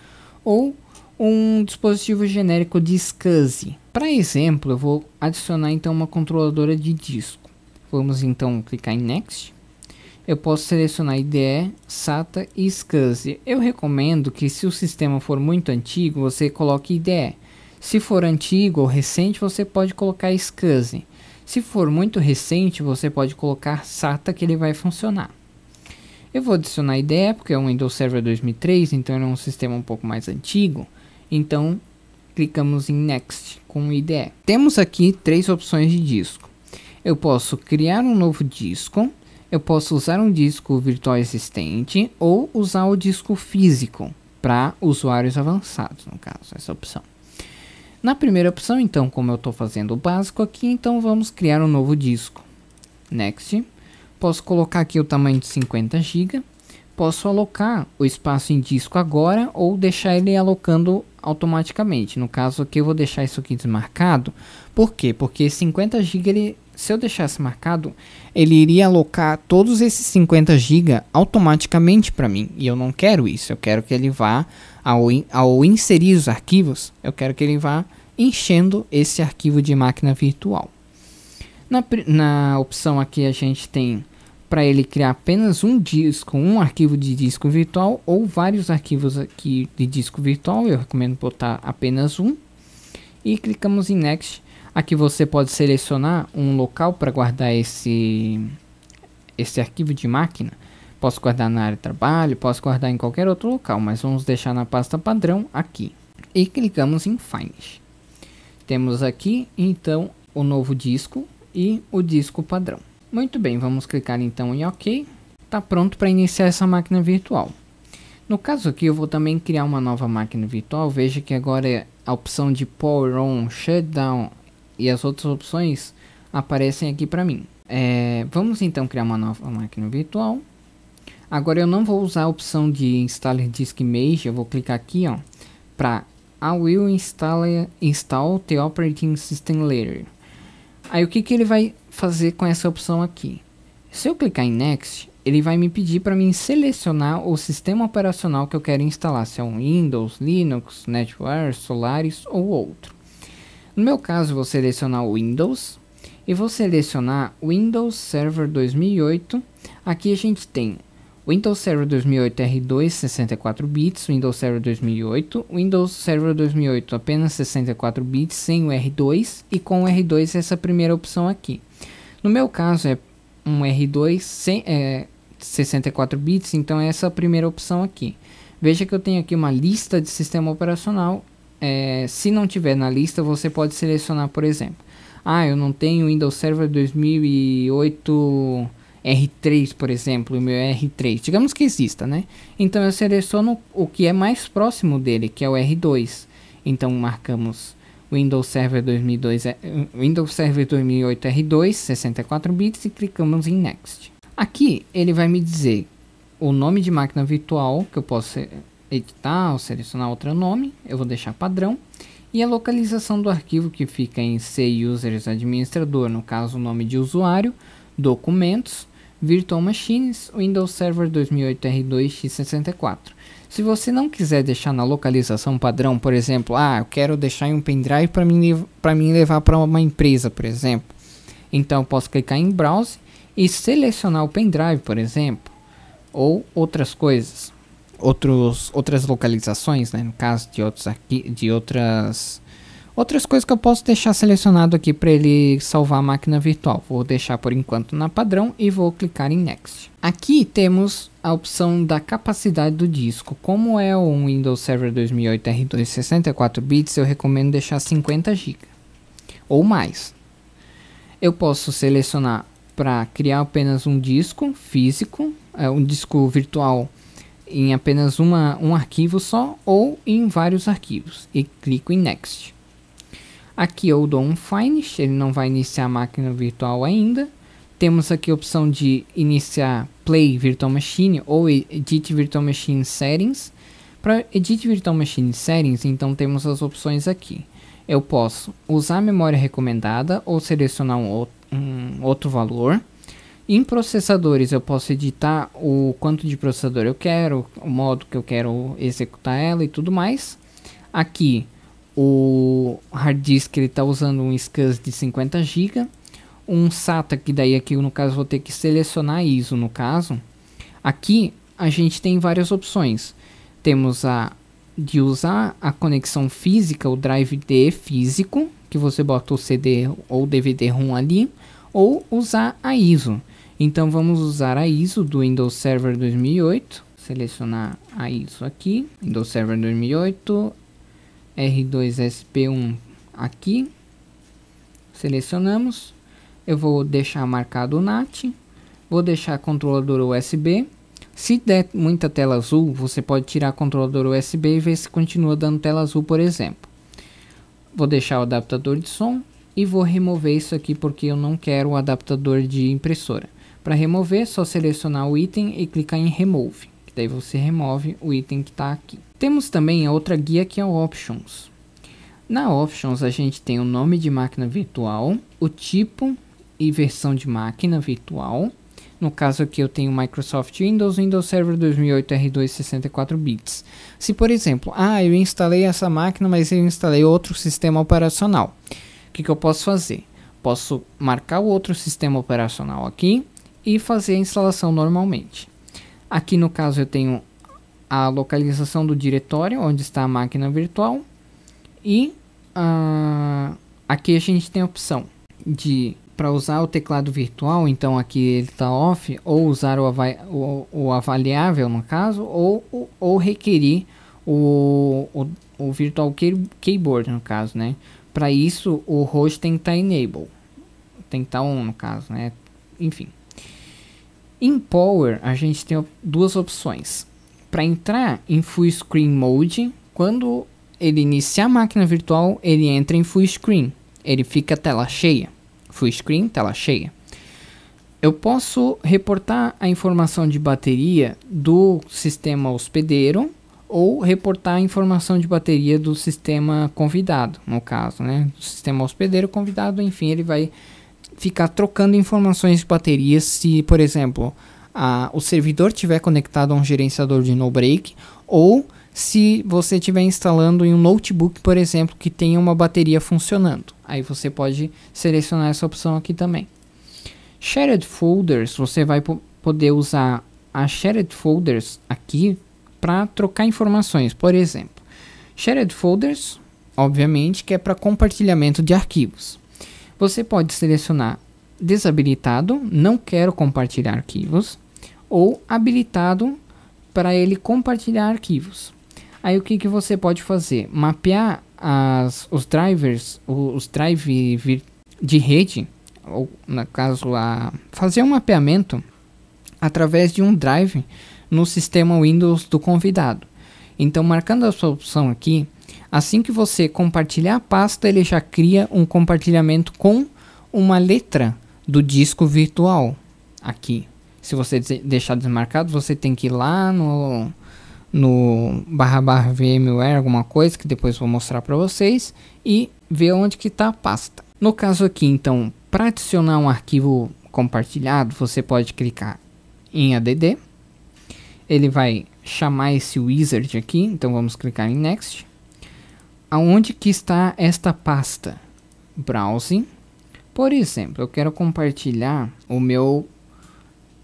Ou um dispositivo genérico de SCSI, para exemplo, eu vou adicionar então uma controladora de disco. Vamos então clicar em Next. Eu posso selecionar IDE, SATA e SCSI. Eu recomendo que se o sistema for muito antigo, você coloque IDE. Se for antigo ou recente, você pode colocar SCSI. Se for muito recente, você pode colocar SATA que ele vai funcionar. Eu vou adicionar IDE, porque é um Windows Server 2003, então é um sistema um pouco mais antigo. Então, clicamos em Next com o IDE. Temos aqui três opções de disco. Eu posso criar um novo disco, eu posso usar um disco virtual existente ou usar o disco físico para usuários avançados, no caso, essa opção. Na primeira opção, então, como eu estou fazendo o básico aqui, então vamos criar um novo disco. Next. Posso colocar aqui o tamanho de 50 GB. Posso alocar o espaço em disco agora ou deixar ele alocando automaticamente. No caso aqui eu vou deixar isso aqui desmarcado. Por quê? Porque 50 GB, ele, se eu deixasse marcado, ele iria alocar todos esses 50 GB automaticamente para mim. E eu não quero isso. Eu quero que ele vá, ao, ao inserir os arquivos, eu quero que ele vá enchendo esse arquivo de máquina virtual. Na, na opção aqui a gente tem para ele criar apenas um disco, um arquivo de disco virtual ou vários arquivos aqui de disco virtual. Eu recomendo botar apenas um. E clicamos em Next. Aqui você pode selecionar um local para guardar esse, esse arquivo de máquina. Posso guardar na área de trabalho, posso guardar em qualquer outro local, mas vamos deixar na pasta padrão aqui. E clicamos em Find. Temos aqui então o novo disco e o disco padrão. Muito bem, vamos clicar então em OK. Está pronto para iniciar essa máquina virtual. No caso aqui eu vou também criar uma nova máquina virtual. Veja que agora é a opção de Power On, Shutdown e as outras opções aparecem aqui para mim. É, vamos então criar uma nova máquina virtual. Agora eu não vou usar a opção de Installer Disk Image, eu vou clicar aqui ó, para I will install, install the operating system later. Aí o que, que ele vai fazer com essa opção aqui? Se eu clicar em Next, ele vai me pedir para mim selecionar o sistema operacional que eu quero instalar, se é um Windows, Linux, NetWare, Solaris ou outro. No meu caso, vou selecionar o Windows e vou selecionar Windows Server 2008. Aqui a gente tem Windows Server 2008 R2 64 bits, Windows Server 2008, Windows Server 2008 apenas 64 bits sem o R2 e com o R2 essa primeira opção aqui. No meu caso é um R2 sem, é, 64 bits, então é essa primeira opção aqui. Veja que eu tenho aqui uma lista de sistema operacional. É, se não tiver na lista, você pode selecionar, por exemplo, ah, eu não tenho Windows Server 2008 R3, por exemplo, o meu é R3, digamos que exista, né? Então eu seleciono o que é mais próximo dele, que é o R2. Então marcamos Windows Server 2002, é, Windows Server 2008 R2, 64 bits e clicamos em Next. Aqui ele vai me dizer o nome de máquina virtual que eu posso editar ou selecionar outro nome, eu vou deixar padrão e a localização do arquivo que fica em C users administrador, no caso o nome de usuário, documentos Virtual Machines Windows Server 2008 R2x64. Se você não quiser deixar na localização padrão, por exemplo, ah, eu quero deixar em um pendrive para mim, levar para uma empresa, por exemplo. Então eu posso clicar em Browse e selecionar o pendrive, por exemplo, ou outras coisas, outros, outras localizações, né? no caso de, outros aqui, de outras Outras coisas que eu posso deixar selecionado aqui para ele salvar a máquina virtual. Vou deixar por enquanto na padrão e vou clicar em Next. Aqui temos a opção da capacidade do disco. Como é um Windows Server 2008 R2 64 bits, eu recomendo deixar 50 GB ou mais. Eu posso selecionar para criar apenas um disco físico, é, um disco virtual em apenas uma, um arquivo só ou em vários arquivos e clico em Next. Aqui eu dou um Finish, ele não vai iniciar a máquina virtual ainda. Temos aqui a opção de iniciar Play Virtual Machine ou Edit Virtual Machine Settings. Para Edit Virtual Machine Settings, então temos as opções aqui. Eu posso usar a memória recomendada ou selecionar um, um outro valor. Em processadores eu posso editar o quanto de processador eu quero, o modo que eu quero executar ela e tudo mais. Aqui o hard disk ele está usando um scans de 50 GB, um SATA que daí aqui no caso vou ter que selecionar ISO no caso. Aqui a gente tem várias opções. Temos a de usar a conexão física, o drive D físico, que você bota o CD ou DVD-ROM ali, ou usar a ISO. Então vamos usar a ISO do Windows Server 2008, selecionar a ISO aqui, Windows Server 2008, R2SP1 aqui, selecionamos, eu vou deixar marcado o NAT, vou deixar controlador USB, se der muita tela azul, você pode tirar controlador USB e ver se continua dando tela azul, por exemplo. Vou deixar o adaptador de som e vou remover isso aqui porque eu não quero o adaptador de impressora. Para remover, é só selecionar o item e clicar em Remove. Daí você remove o item que está aqui. Temos também a outra guia que é o Options. Na Options a gente tem o nome de máquina virtual, o tipo e versão de máquina virtual. No caso aqui eu tenho Microsoft Windows, Windows Server 2008 R2 64 bits. Se por exemplo, ah, eu instalei essa máquina, mas eu instalei outro sistema operacional. O que, que eu posso fazer? Posso marcar o outro sistema operacional aqui e fazer a instalação normalmente. Aqui no caso eu tenho a localização do diretório onde está a máquina virtual e uh, aqui a gente tem a opção de para usar o teclado virtual, então aqui ele está off, ou usar o, o, o avaliável no caso, ou, ou, ou requerir o, o, o virtual keyboard no caso, né? Para isso o host tem que estar tá enable, tem que estar tá on no caso, né? Enfim. Em Power a gente tem duas opções para entrar em Full Screen Mode, quando ele iniciar a máquina virtual, ele entra em Full Screen. Ele fica tela cheia. Full Screen, tela cheia. Eu posso reportar a informação de bateria do sistema hospedeiro ou reportar a informação de bateria do sistema convidado, no caso, né? sistema hospedeiro convidado, enfim, ele vai ficar trocando informações de bateria se, por exemplo, a, o servidor tiver conectado a um gerenciador de Nobreak ou se você estiver instalando em um notebook, por exemplo, que tenha uma bateria funcionando. Aí você pode selecionar essa opção aqui também. Shared Folders, você vai poder usar a Shared Folders aqui para trocar informações, por exemplo. Shared Folders, obviamente, que é para compartilhamento de arquivos. Você pode selecionar desabilitado, não quero compartilhar arquivos ou habilitado para ele compartilhar arquivos. Aí o que, que você pode fazer? Mapear as, os drivers, os drive de rede, ou no caso, a, fazer um mapeamento através de um drive no sistema Windows do convidado. Então, marcando a sua opção aqui, assim que você compartilhar a pasta, ele já cria um compartilhamento com uma letra do disco virtual aqui. Se você deixar desmarcado, você tem que ir lá no no barra barra VMware alguma coisa que depois vou mostrar para vocês e ver onde que está a pasta. No caso aqui, então, para adicionar um arquivo compartilhado, você pode clicar em add. Ele vai chamar esse wizard aqui, então vamos clicar em next. Aonde que está esta pasta? Browsing. Por exemplo, eu quero compartilhar o meu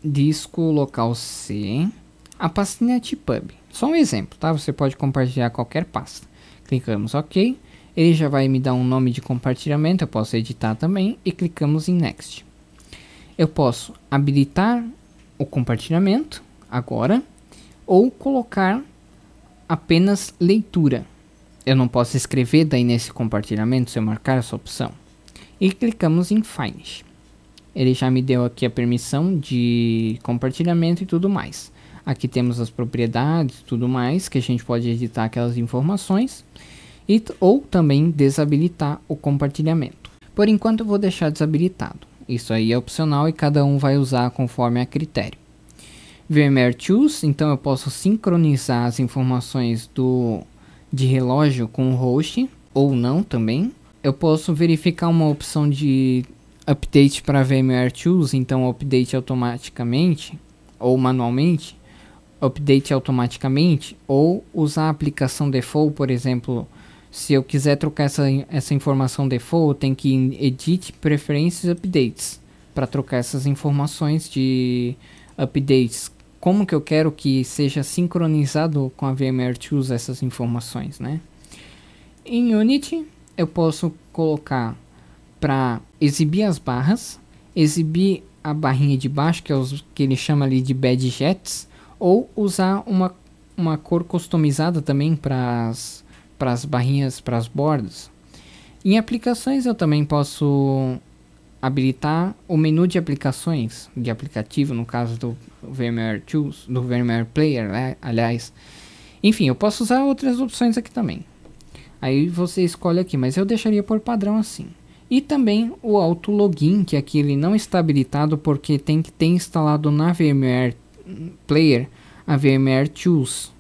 disco local C, a pastinha é tpub. Só um exemplo, tá? Você pode compartilhar qualquer pasta. Clicamos OK, ele já vai me dar um nome de compartilhamento, eu posso editar também e clicamos em Next. Eu posso habilitar o compartilhamento agora ou colocar apenas leitura. Eu não posso escrever daí nesse compartilhamento se eu marcar essa opção. E clicamos em Finish ele já me deu aqui a permissão de compartilhamento e tudo mais. Aqui temos as propriedades e tudo mais, que a gente pode editar aquelas informações. E, ou também desabilitar o compartilhamento. Por enquanto eu vou deixar desabilitado. Isso aí é opcional e cada um vai usar conforme a critério. VMware Tools, então eu posso sincronizar as informações do de relógio com o host ou não também. Eu posso verificar uma opção de update para VMware Tools, então update automaticamente ou manualmente, update automaticamente, ou usar a aplicação default, por exemplo, se eu quiser trocar essa, essa informação default, tem que ir em Edit Preferências Updates para trocar essas informações de updates. Como que eu quero que seja sincronizado com a VMware Tools essas informações, né? Em Unity, eu posso colocar para exibir as barras, exibir a barrinha de baixo, que é os que ele chama ali de bad jets, ou usar uma, uma cor customizada também para as barrinhas, para as bordas. Em aplicações eu também posso habilitar o menu de aplicações, de aplicativo, no caso do VMware Tools, do VMware Player, né? aliás. Enfim, eu posso usar outras opções aqui também. Aí você escolhe aqui, mas eu deixaria por padrão assim. E também o auto login, que é aqui ele não está habilitado porque tem que ter instalado na VMware Player a VMware Tools.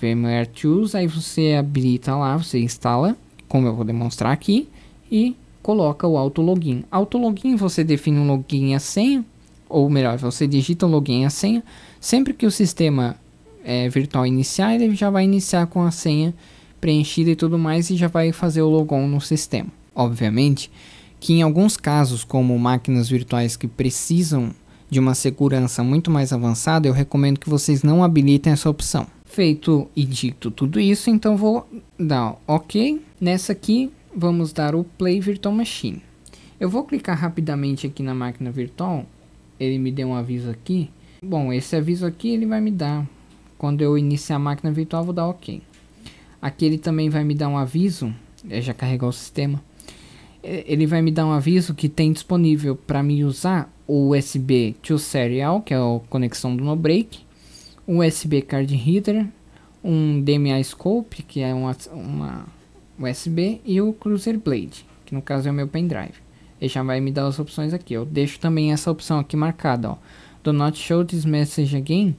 VMware Tools, aí você habilita lá, você instala, como eu vou demonstrar aqui, e coloca o auto login. Auto login você define um login e a senha, ou melhor, você digita um login e a senha. Sempre que o sistema é, virtual iniciar, ele já vai iniciar com a senha preenchida e tudo mais e já vai fazer o logon no sistema obviamente, que em alguns casos, como máquinas virtuais que precisam de uma segurança muito mais avançada, eu recomendo que vocês não habilitem essa opção. Feito e dito tudo isso, então vou dar OK. Nessa aqui, vamos dar o Play Virtual Machine. Eu vou clicar rapidamente aqui na máquina virtual. Ele me deu um aviso aqui. Bom, esse aviso aqui ele vai me dar. Quando eu iniciar a máquina virtual, vou dar OK. Aqui ele também vai me dar um aviso. É já carregar o sistema. É, ele vai me dar um aviso que tem disponível para mim usar o USB to serial, que é a conexão do no break, um USB card reader, um DMA scope, que é uma, uma USB e o Cruiser Blade, que no caso é o meu pendrive. Ele já vai me dar as opções aqui. Eu deixo também essa opção aqui marcada, ó. Do not show this message again,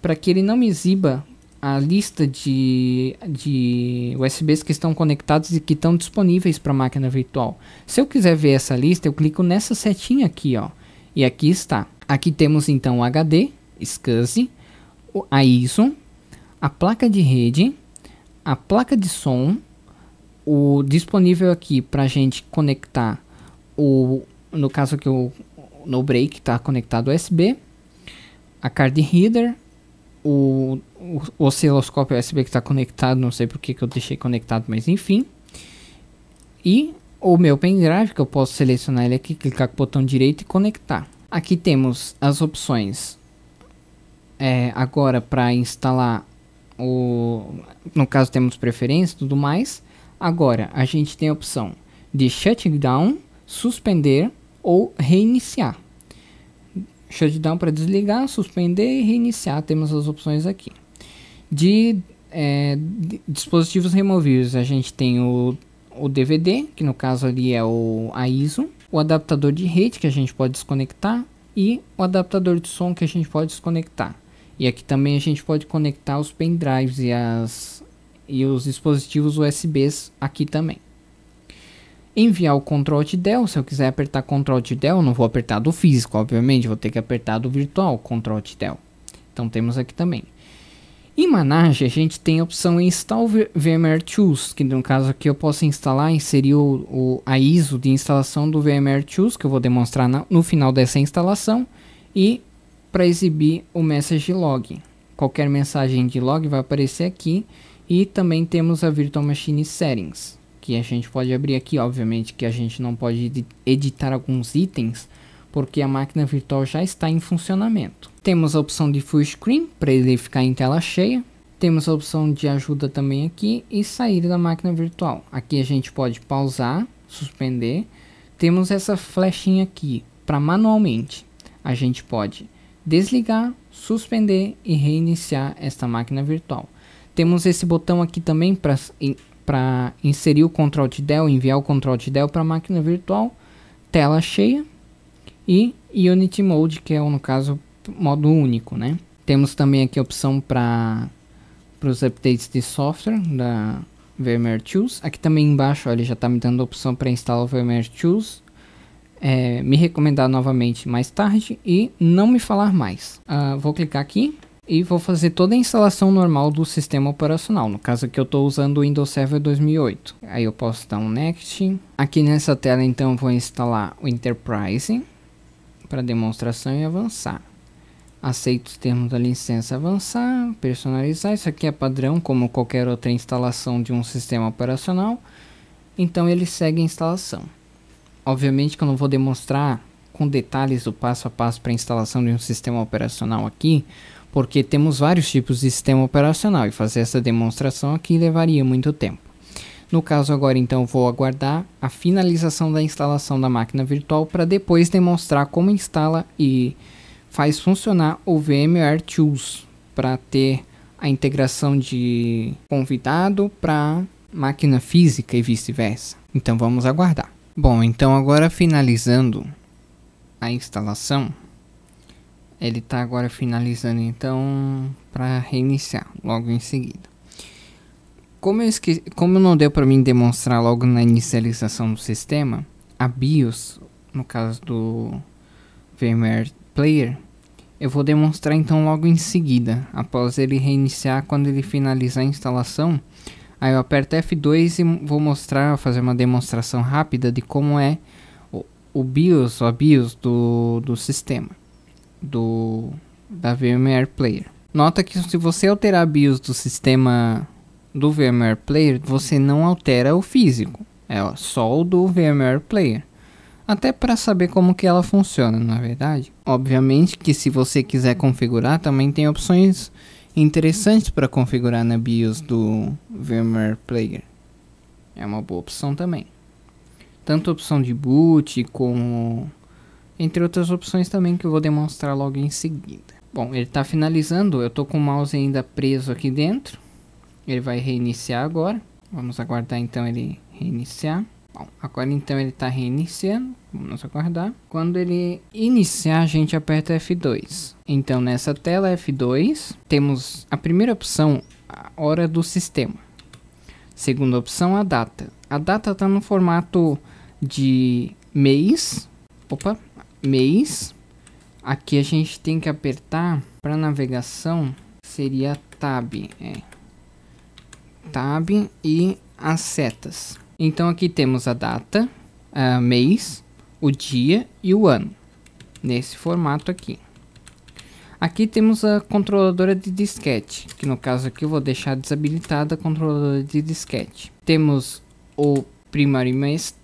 para que ele não me exiba a lista de, de USBs que estão conectados e que estão disponíveis para a máquina virtual. Se eu quiser ver essa lista, eu clico nessa setinha aqui, ó, e aqui está. Aqui temos então o HD, SCSI, a ISO, a placa de rede, a placa de som, o disponível aqui para gente conectar o, no caso que o no break está conectado USB, a card reader, o, o, osciloscópio USB que está conectado, não sei porque que eu deixei conectado, mas enfim. E o meu pendrive, que eu posso selecionar ele aqui, clicar com o botão direito e conectar. Aqui temos as opções é, agora para instalar o... No caso temos preferência e tudo mais. Agora a gente tem a opção de shutdown, suspender ou reiniciar shutdown para desligar, suspender e reiniciar. Temos as opções aqui. De, é, de dispositivos removíveis, a gente tem o, o DVD, que no caso ali é o, a ISO, o adaptador de rede que a gente pode desconectar e o adaptador de som que a gente pode desconectar. E aqui também a gente pode conectar os pendrives e, as, e os dispositivos USBs aqui também enviar o Ctrl Alt Del. Se eu quiser apertar Ctrl Alt Del, não vou apertar do físico, obviamente, vou ter que apertar do virtual, Ctrl Alt Del. Então temos aqui também. Em Manage a gente tem a opção Install VMware Tools, que no caso aqui eu posso instalar e inserir o, o, a ISO de instalação do VMware Tools, que eu vou demonstrar na, no final dessa instalação, e para exibir o message log. Qualquer mensagem de log vai aparecer aqui, e também temos a Virtual Machine Settings que a gente pode abrir aqui, obviamente que a gente não pode editar alguns itens, porque a máquina virtual já está em funcionamento. Temos a opção de full screen, para ele ficar em tela cheia. Temos a opção de ajuda também aqui e sair da máquina virtual. Aqui a gente pode pausar, suspender. Temos essa flechinha aqui para manualmente. A gente pode desligar, suspender e reiniciar esta máquina virtual. Temos esse botão aqui também para para inserir o control de enviar o control de para a máquina virtual, tela cheia e Unity Mode, que é no caso modo único, né? Temos também aqui a opção para os updates de software da VMware Tools. Aqui também embaixo, ó, ele já está me dando a opção para instalar o VMware Tools. É, me recomendar novamente mais tarde e não me falar mais. Uh, vou clicar aqui e vou fazer toda a instalação normal do sistema operacional, no caso aqui eu estou usando o Windows Server 2008. Aí eu posso dar um Next. Aqui nessa tela então vou instalar o Enterprise para demonstração e avançar. Aceito os termos da licença avançar, personalizar, isso aqui é padrão como qualquer outra instalação de um sistema operacional. Então ele segue a instalação. Obviamente que eu não vou demonstrar com detalhes o passo a passo para a instalação de um sistema operacional aqui, porque temos vários tipos de sistema operacional e fazer essa demonstração aqui levaria muito tempo. No caso agora então vou aguardar a finalização da instalação da máquina virtual para depois demonstrar como instala e faz funcionar o VMware Tools para ter a integração de convidado para máquina física e vice-versa. Então vamos aguardar. Bom, então agora finalizando a instalação, ele está agora finalizando então para reiniciar logo em seguida. Como eu, Como não deu para mim demonstrar logo na inicialização do sistema, a BIOS, no caso do VMware Player, eu vou demonstrar então logo em seguida, após ele reiniciar, quando ele finalizar a instalação. Aí eu aperto F2 e vou mostrar, fazer uma demonstração rápida de como é o, o BIOS, a BIOS do, do sistema do da VMware Player. Nota que se você alterar a BIOS do sistema do VMware Player, você não altera o físico, é só o do VMware Player. Até para saber como que ela funciona, na é verdade. Obviamente que se você quiser configurar, também tem opções interessantes para configurar na BIOS do VMware Player. É uma boa opção também. Tanto a opção de boot como entre outras opções também que eu vou demonstrar logo em seguida. Bom, ele está finalizando, eu estou com o mouse ainda preso aqui dentro. Ele vai reiniciar agora. Vamos aguardar então ele reiniciar. Bom, agora então ele está reiniciando. Vamos aguardar. Quando ele iniciar, a gente aperta F2. Então nessa tela F2, temos a primeira opção, a hora do sistema. Segunda opção, a data. A data está no formato de mês. Opa, mês. Aqui a gente tem que apertar para navegação seria tab, é. Tab e as setas. Então aqui temos a data, a mês, o dia e o ano nesse formato aqui. Aqui temos a controladora de disquete, que no caso aqui eu vou deixar desabilitada a controladora de disquete. Temos o Primary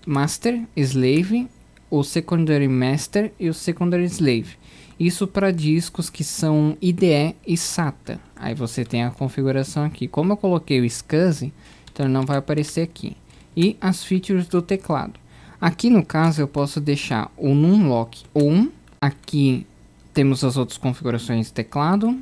Master, Slave o Secondary Master e o Secondary Slave. Isso para discos que são IDE e SATA. Aí você tem a configuração aqui. Como eu coloquei o SCSI, então não vai aparecer aqui. E as features do teclado. Aqui no caso eu posso deixar o Numlock 1. Aqui temos as outras configurações do teclado.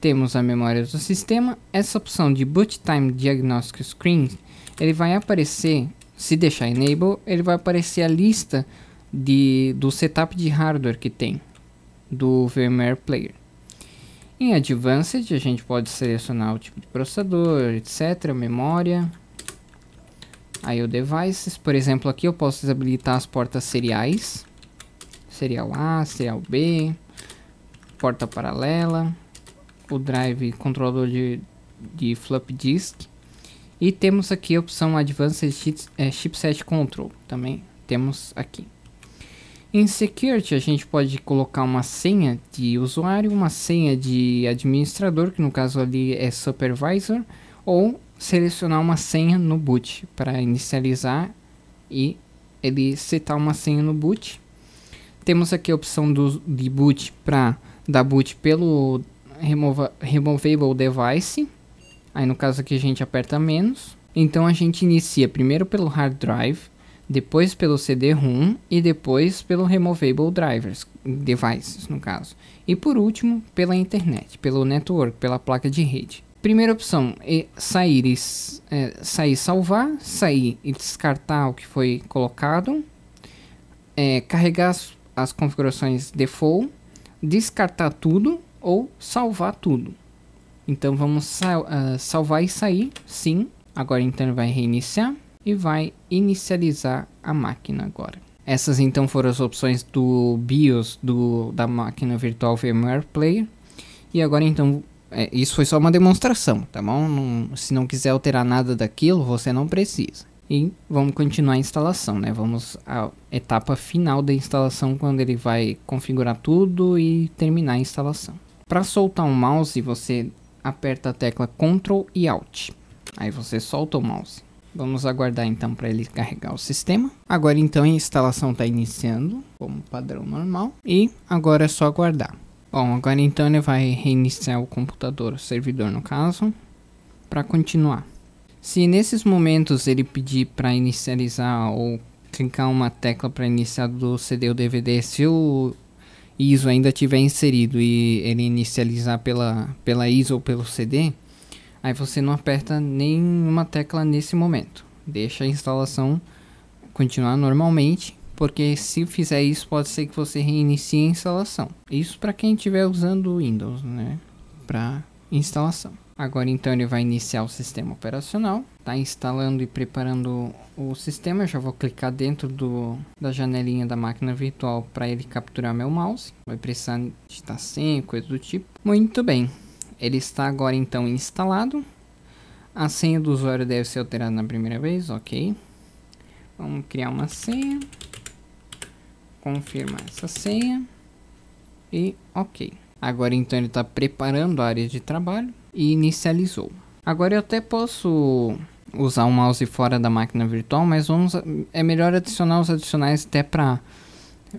Temos a memória do sistema. Essa opção de Boot Time Diagnostic Screen, ele vai aparecer se deixar enable, ele vai aparecer a lista de, do setup de hardware que tem do VMware Player. Em Advanced, a gente pode selecionar o tipo de processador, etc, memória, aí o Devices, por exemplo, aqui eu posso desabilitar as portas seriais, serial A, serial B, porta paralela, o drive controlador de, de floppy disk, e temos aqui a opção Advanced eh, Chipset Control, também temos aqui. Em Security a gente pode colocar uma senha de usuário, uma senha de administrador, que no caso ali é Supervisor, ou selecionar uma senha no boot para inicializar e ele setar uma senha no boot. Temos aqui a opção do, de boot para dar boot pelo remova, removable device Aí no caso aqui a gente aperta menos. Então a gente inicia primeiro pelo hard drive, depois pelo CD-ROM e depois pelo removable drivers, devices no caso. E por último, pela internet, pelo network, pela placa de rede. Primeira opção é sair, e, é, sair salvar, sair e descartar o que foi colocado, é, carregar as, as configurações default, descartar tudo ou salvar tudo. Então vamos sal uh, salvar e sair sim. Agora então ele vai reiniciar e vai inicializar a máquina agora. Essas então foram as opções do BIOS do, da máquina virtual VMware Player. E agora então, é, isso foi só uma demonstração, tá bom? Não, se não quiser alterar nada daquilo, você não precisa. E vamos continuar a instalação, né? Vamos à etapa final da instalação, quando ele vai configurar tudo e terminar a instalação. Para soltar o um mouse, você aperta a tecla Ctrl e Alt. Aí você solta o mouse. Vamos aguardar então para ele carregar o sistema. Agora então a instalação está iniciando, como padrão normal. E agora é só aguardar. Bom, agora então ele vai reiniciar o computador, o servidor no caso, para continuar. Se nesses momentos ele pedir para inicializar ou clicar uma tecla para iniciar do CD ou DVD, se o ISO ainda tiver inserido e ele inicializar pela, pela ISO ou pelo CD, aí você não aperta nenhuma tecla nesse momento. Deixa a instalação continuar normalmente, porque se fizer isso pode ser que você reinicie a instalação. Isso para quem estiver usando Windows, né, para instalação. Agora então ele vai iniciar o sistema operacional, tá instalando e preparando o sistema. Eu já vou clicar dentro do, da janelinha da máquina virtual para ele capturar meu mouse. Vai precisar digitar senha, coisa do tipo. Muito bem, ele está agora então instalado. A senha do usuário deve ser alterada na primeira vez, ok. Vamos criar uma senha. Confirmar essa senha. E ok. Agora então ele está preparando a área de trabalho e inicializou. Agora eu até posso usar o mouse fora da máquina virtual, mas vamos, é melhor adicionar os adicionais até para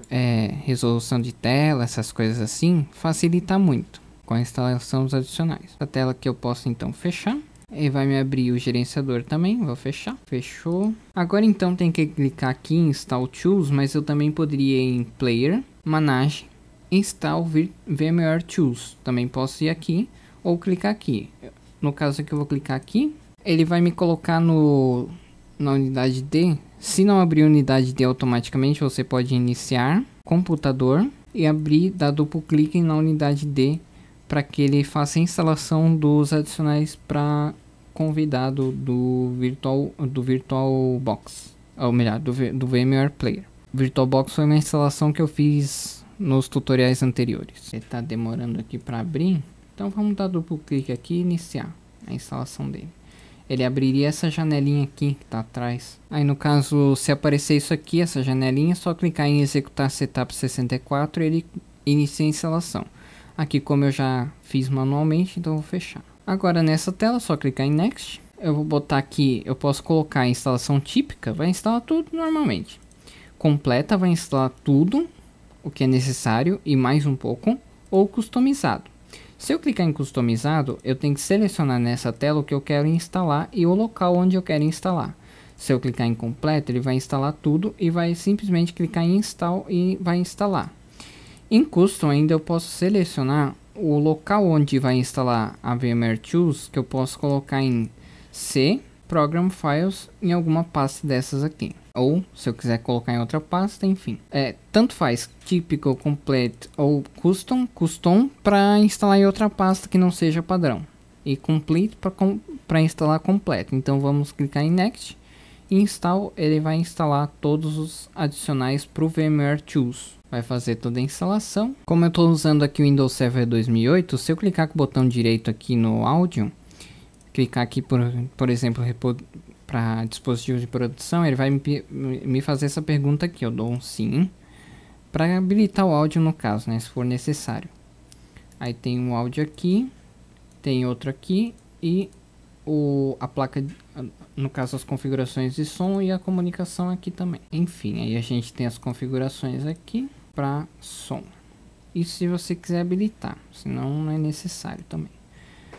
é, resolução de tela, essas coisas assim, facilita muito com a instalação dos adicionais. A tela que eu posso então fechar. E vai me abrir o gerenciador também, vou fechar. Fechou. Agora então tem que clicar aqui em Install Tools, mas eu também poderia ir em Player, Manage, Install VMware Tools. Também posso ir aqui ou clicar aqui. No caso aqui eu vou clicar aqui. Ele vai me colocar no, na unidade D. Se não abrir unidade D automaticamente, você pode iniciar computador e abrir, dar duplo clique na unidade D para que ele faça a instalação dos adicionais para convidado do virtual do VirtualBox, ou melhor, do, do VMware Player. VirtualBox foi uma instalação que eu fiz nos tutoriais anteriores. Ele Está demorando aqui para abrir. Então vamos dar duplo clique aqui e iniciar a instalação dele. Ele abriria essa janelinha aqui que está atrás. Aí no caso, se aparecer isso aqui, essa janelinha, é só clicar em executar setup 64 e ele inicia a instalação. Aqui como eu já fiz manualmente, então vou fechar. Agora nessa tela, é só clicar em next. Eu vou botar aqui, eu posso colocar a instalação típica, vai instalar tudo normalmente. Completa vai instalar tudo o que é necessário e mais um pouco, ou customizado. Se eu clicar em customizado, eu tenho que selecionar nessa tela o que eu quero instalar e o local onde eu quero instalar. Se eu clicar em completo, ele vai instalar tudo e vai simplesmente clicar em install e vai instalar. Em custom ainda eu posso selecionar o local onde vai instalar a VMware Tools, que eu posso colocar em C, Program Files, em alguma pasta dessas aqui ou se eu quiser colocar em outra pasta, enfim. É, tanto faz typical, complete ou custom, custom para instalar em outra pasta que não seja padrão. E complete para com, instalar completo. Então vamos clicar em next e install, ele vai instalar todos os adicionais para o VMware Tools. Vai fazer toda a instalação. Como eu estou usando aqui o Windows Server 2008, se eu clicar com o botão direito aqui no áudio, clicar aqui por, por exemplo, para dispositivos de produção, ele vai me, me fazer essa pergunta aqui. Eu dou um sim para habilitar o áudio no caso, né, se for necessário. Aí tem um áudio aqui, tem outro aqui e o, a placa, no caso as configurações de som e a comunicação aqui também. Enfim, aí a gente tem as configurações aqui para som. Isso se você quiser habilitar, senão não é necessário também.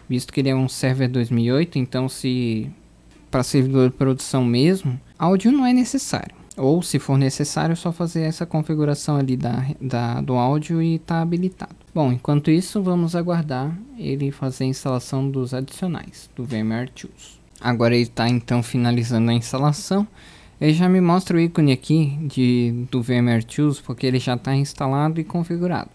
Visto que ele é um server 2008, então se para servidor de produção mesmo, áudio não é necessário. Ou se for necessário, é só fazer essa configuração ali da, da do áudio e está habilitado. Bom, enquanto isso, vamos aguardar ele fazer a instalação dos adicionais do VMware Tools. Agora ele está então finalizando a instalação. Ele já me mostra o ícone aqui de, do VMware Tools, porque ele já está instalado e configurado.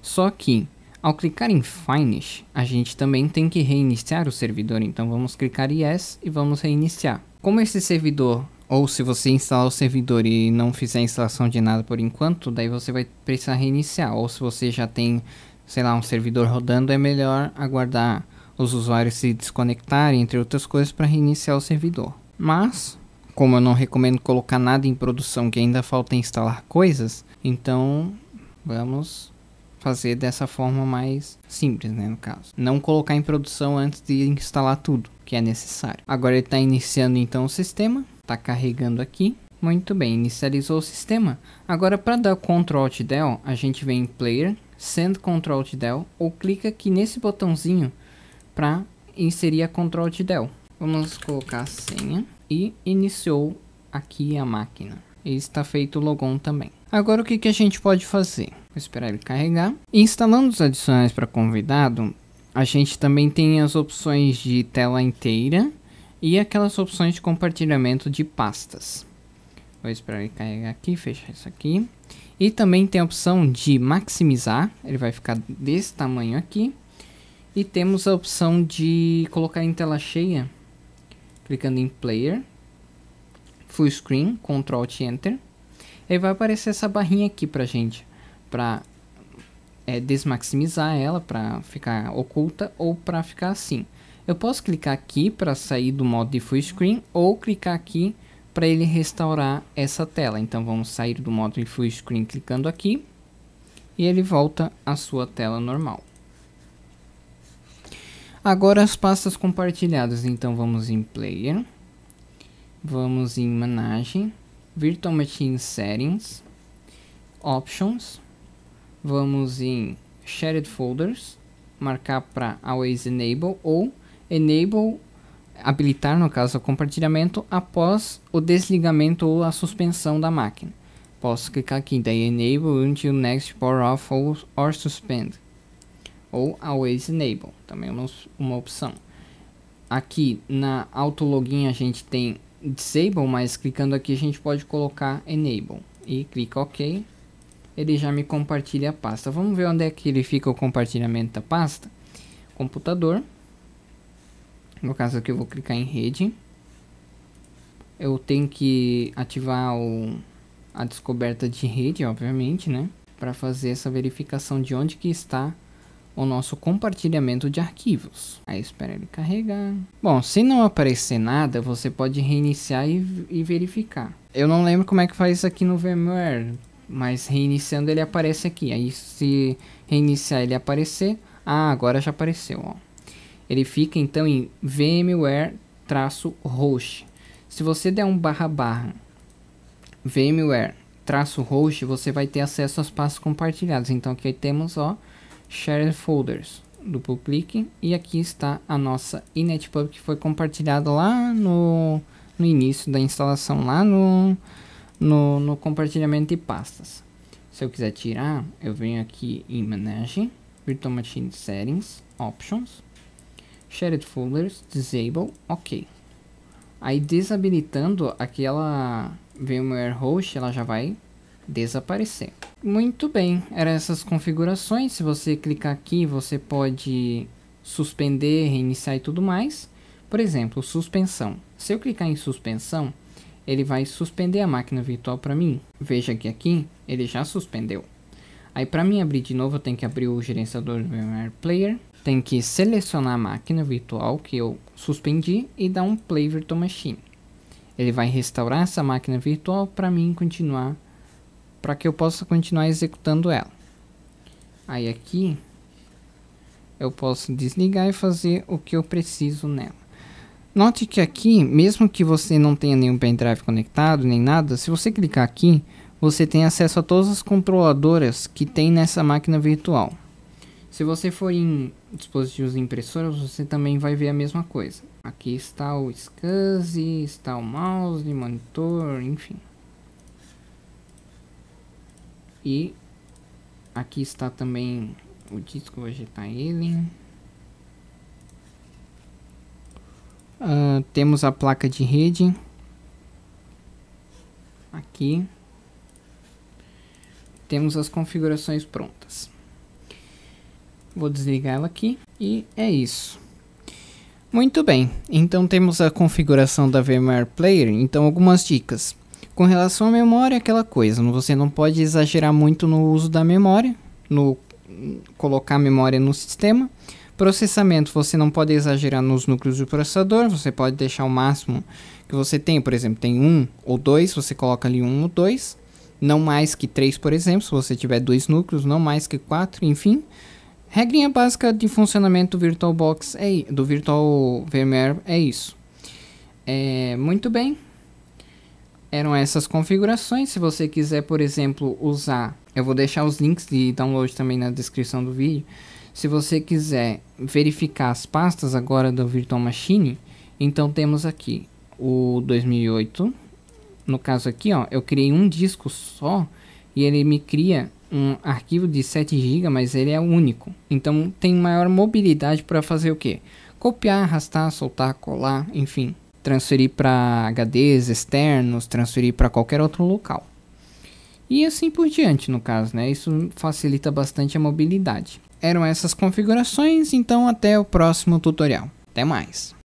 Só que ao clicar em Finish, a gente também tem que reiniciar o servidor, então vamos clicar em Yes e vamos reiniciar. Como esse servidor, ou se você instalar o servidor e não fizer a instalação de nada por enquanto, daí você vai precisar reiniciar, ou se você já tem, sei lá, um servidor rodando, é melhor aguardar os usuários se desconectarem, entre outras coisas, para reiniciar o servidor. Mas, como eu não recomendo colocar nada em produção que ainda falta instalar coisas, então vamos fazer dessa forma mais simples, né, no caso. Não colocar em produção antes de instalar tudo que é necessário. Agora ele está iniciando então o sistema, está carregando aqui. Muito bem, inicializou o sistema. Agora para dar Ctrl Alt Del, a gente vem em Player, Send Ctrl Alt Del ou clica aqui nesse botãozinho para inserir a Ctrl Alt Del. Vamos colocar a senha e iniciou aqui a máquina e está feito o logon também. Agora o que, que a gente pode fazer? Vou esperar ele carregar. Instalando os adicionais para convidado, a gente também tem as opções de tela inteira e aquelas opções de compartilhamento de pastas. Vou esperar ele carregar aqui, fechar isso aqui. E também tem a opção de maximizar, ele vai ficar desse tamanho aqui. E temos a opção de colocar em tela cheia, clicando em player full screen, Ctrl Enter. Aí vai aparecer essa barrinha aqui pra gente, pra é, desmaximizar ela, pra ficar oculta ou pra ficar assim. Eu posso clicar aqui para sair do modo de full screen ou clicar aqui para ele restaurar essa tela. Então vamos sair do modo de full screen clicando aqui e ele volta à sua tela normal. Agora as pastas compartilhadas, então vamos em player. Vamos em Managem, Virtual Machine Settings, Options, vamos em Shared Folders, marcar para Always Enable ou Enable, habilitar no caso o compartilhamento após o desligamento ou a suspensão da máquina. Posso clicar aqui, daí Enable until Next Power Off ou or Suspend. Ou Always Enable, também é uma, uma opção. Aqui na Auto Login a gente tem disable, mas clicando aqui a gente pode colocar enable. E clica OK. Ele já me compartilha a pasta. Vamos ver onde é que ele fica o compartilhamento da pasta. Computador. No caso aqui eu vou clicar em rede. Eu tenho que ativar o, a descoberta de rede, obviamente, né? Para fazer essa verificação de onde que está o nosso compartilhamento de arquivos. Aí espera ele carregar. Bom, se não aparecer nada, você pode reiniciar e, e verificar. Eu não lembro como é que faz isso aqui no VMware, mas reiniciando ele aparece aqui. Aí se reiniciar ele aparecer, ah, agora já apareceu, ó. Ele fica então em VMware-host. Se você der um barra barra VMware-host, você vai ter acesso às pastas compartilhadas. Então aqui temos, ó, Shared Folders. Duplo clique e aqui está a nossa inetpub que foi compartilhada lá no, no início da instalação, lá no, no, no compartilhamento de pastas. Se eu quiser tirar, eu venho aqui em Manage, Virtual Machine Settings, Options, Shared Folders, Disable, OK. Aí desabilitando aquela VMware Host, ela já vai desaparecer. Muito bem, eram essas configurações. Se você clicar aqui, você pode suspender, reiniciar e tudo mais. Por exemplo, suspensão. Se eu clicar em suspensão, ele vai suspender a máquina virtual para mim. Veja que aqui ele já suspendeu. Aí para mim abrir de novo, eu tenho que abrir o gerenciador do VMware Player, tem que selecionar a máquina virtual que eu suspendi e dar um Play Virtual Machine. Ele vai restaurar essa máquina virtual para mim continuar para que eu possa continuar executando ela. Aí aqui eu posso desligar e fazer o que eu preciso nela. Note que aqui, mesmo que você não tenha nenhum pendrive conectado, nem nada, se você clicar aqui, você tem acesso a todas as controladoras que tem nessa máquina virtual. Se você for em dispositivos impressoras, você também vai ver a mesma coisa. Aqui está o SCSI, está o mouse, monitor, enfim. E aqui está também o disco, vou ajeitar tá ele. Uh, temos a placa de rede aqui temos as configurações prontas vou desligar ela aqui e é isso muito bem então temos a configuração da VMware Player então algumas dicas com relação à memória, aquela coisa, você não pode exagerar muito no uso da memória, no colocar a memória no sistema. Processamento, você não pode exagerar nos núcleos do processador, você pode deixar o máximo que você tem, por exemplo, tem um ou dois, você coloca ali um ou dois, não mais que três, por exemplo, se você tiver dois núcleos, não mais que quatro, enfim. Regrinha básica de funcionamento é do VirtualBox é do VirtualVMware é isso. É, muito bem eram essas configurações. Se você quiser, por exemplo, usar, eu vou deixar os links de download também na descrição do vídeo. Se você quiser verificar as pastas agora do Virtual Machine, então temos aqui o 2008. No caso aqui, ó, eu criei um disco só e ele me cria um arquivo de 7 GB, mas ele é único. Então tem maior mobilidade para fazer o que? Copiar, arrastar, soltar, colar, enfim, transferir para HDs externos, transferir para qualquer outro local. E assim por diante, no caso, né? Isso facilita bastante a mobilidade. Eram essas configurações, então até o próximo tutorial. Até mais!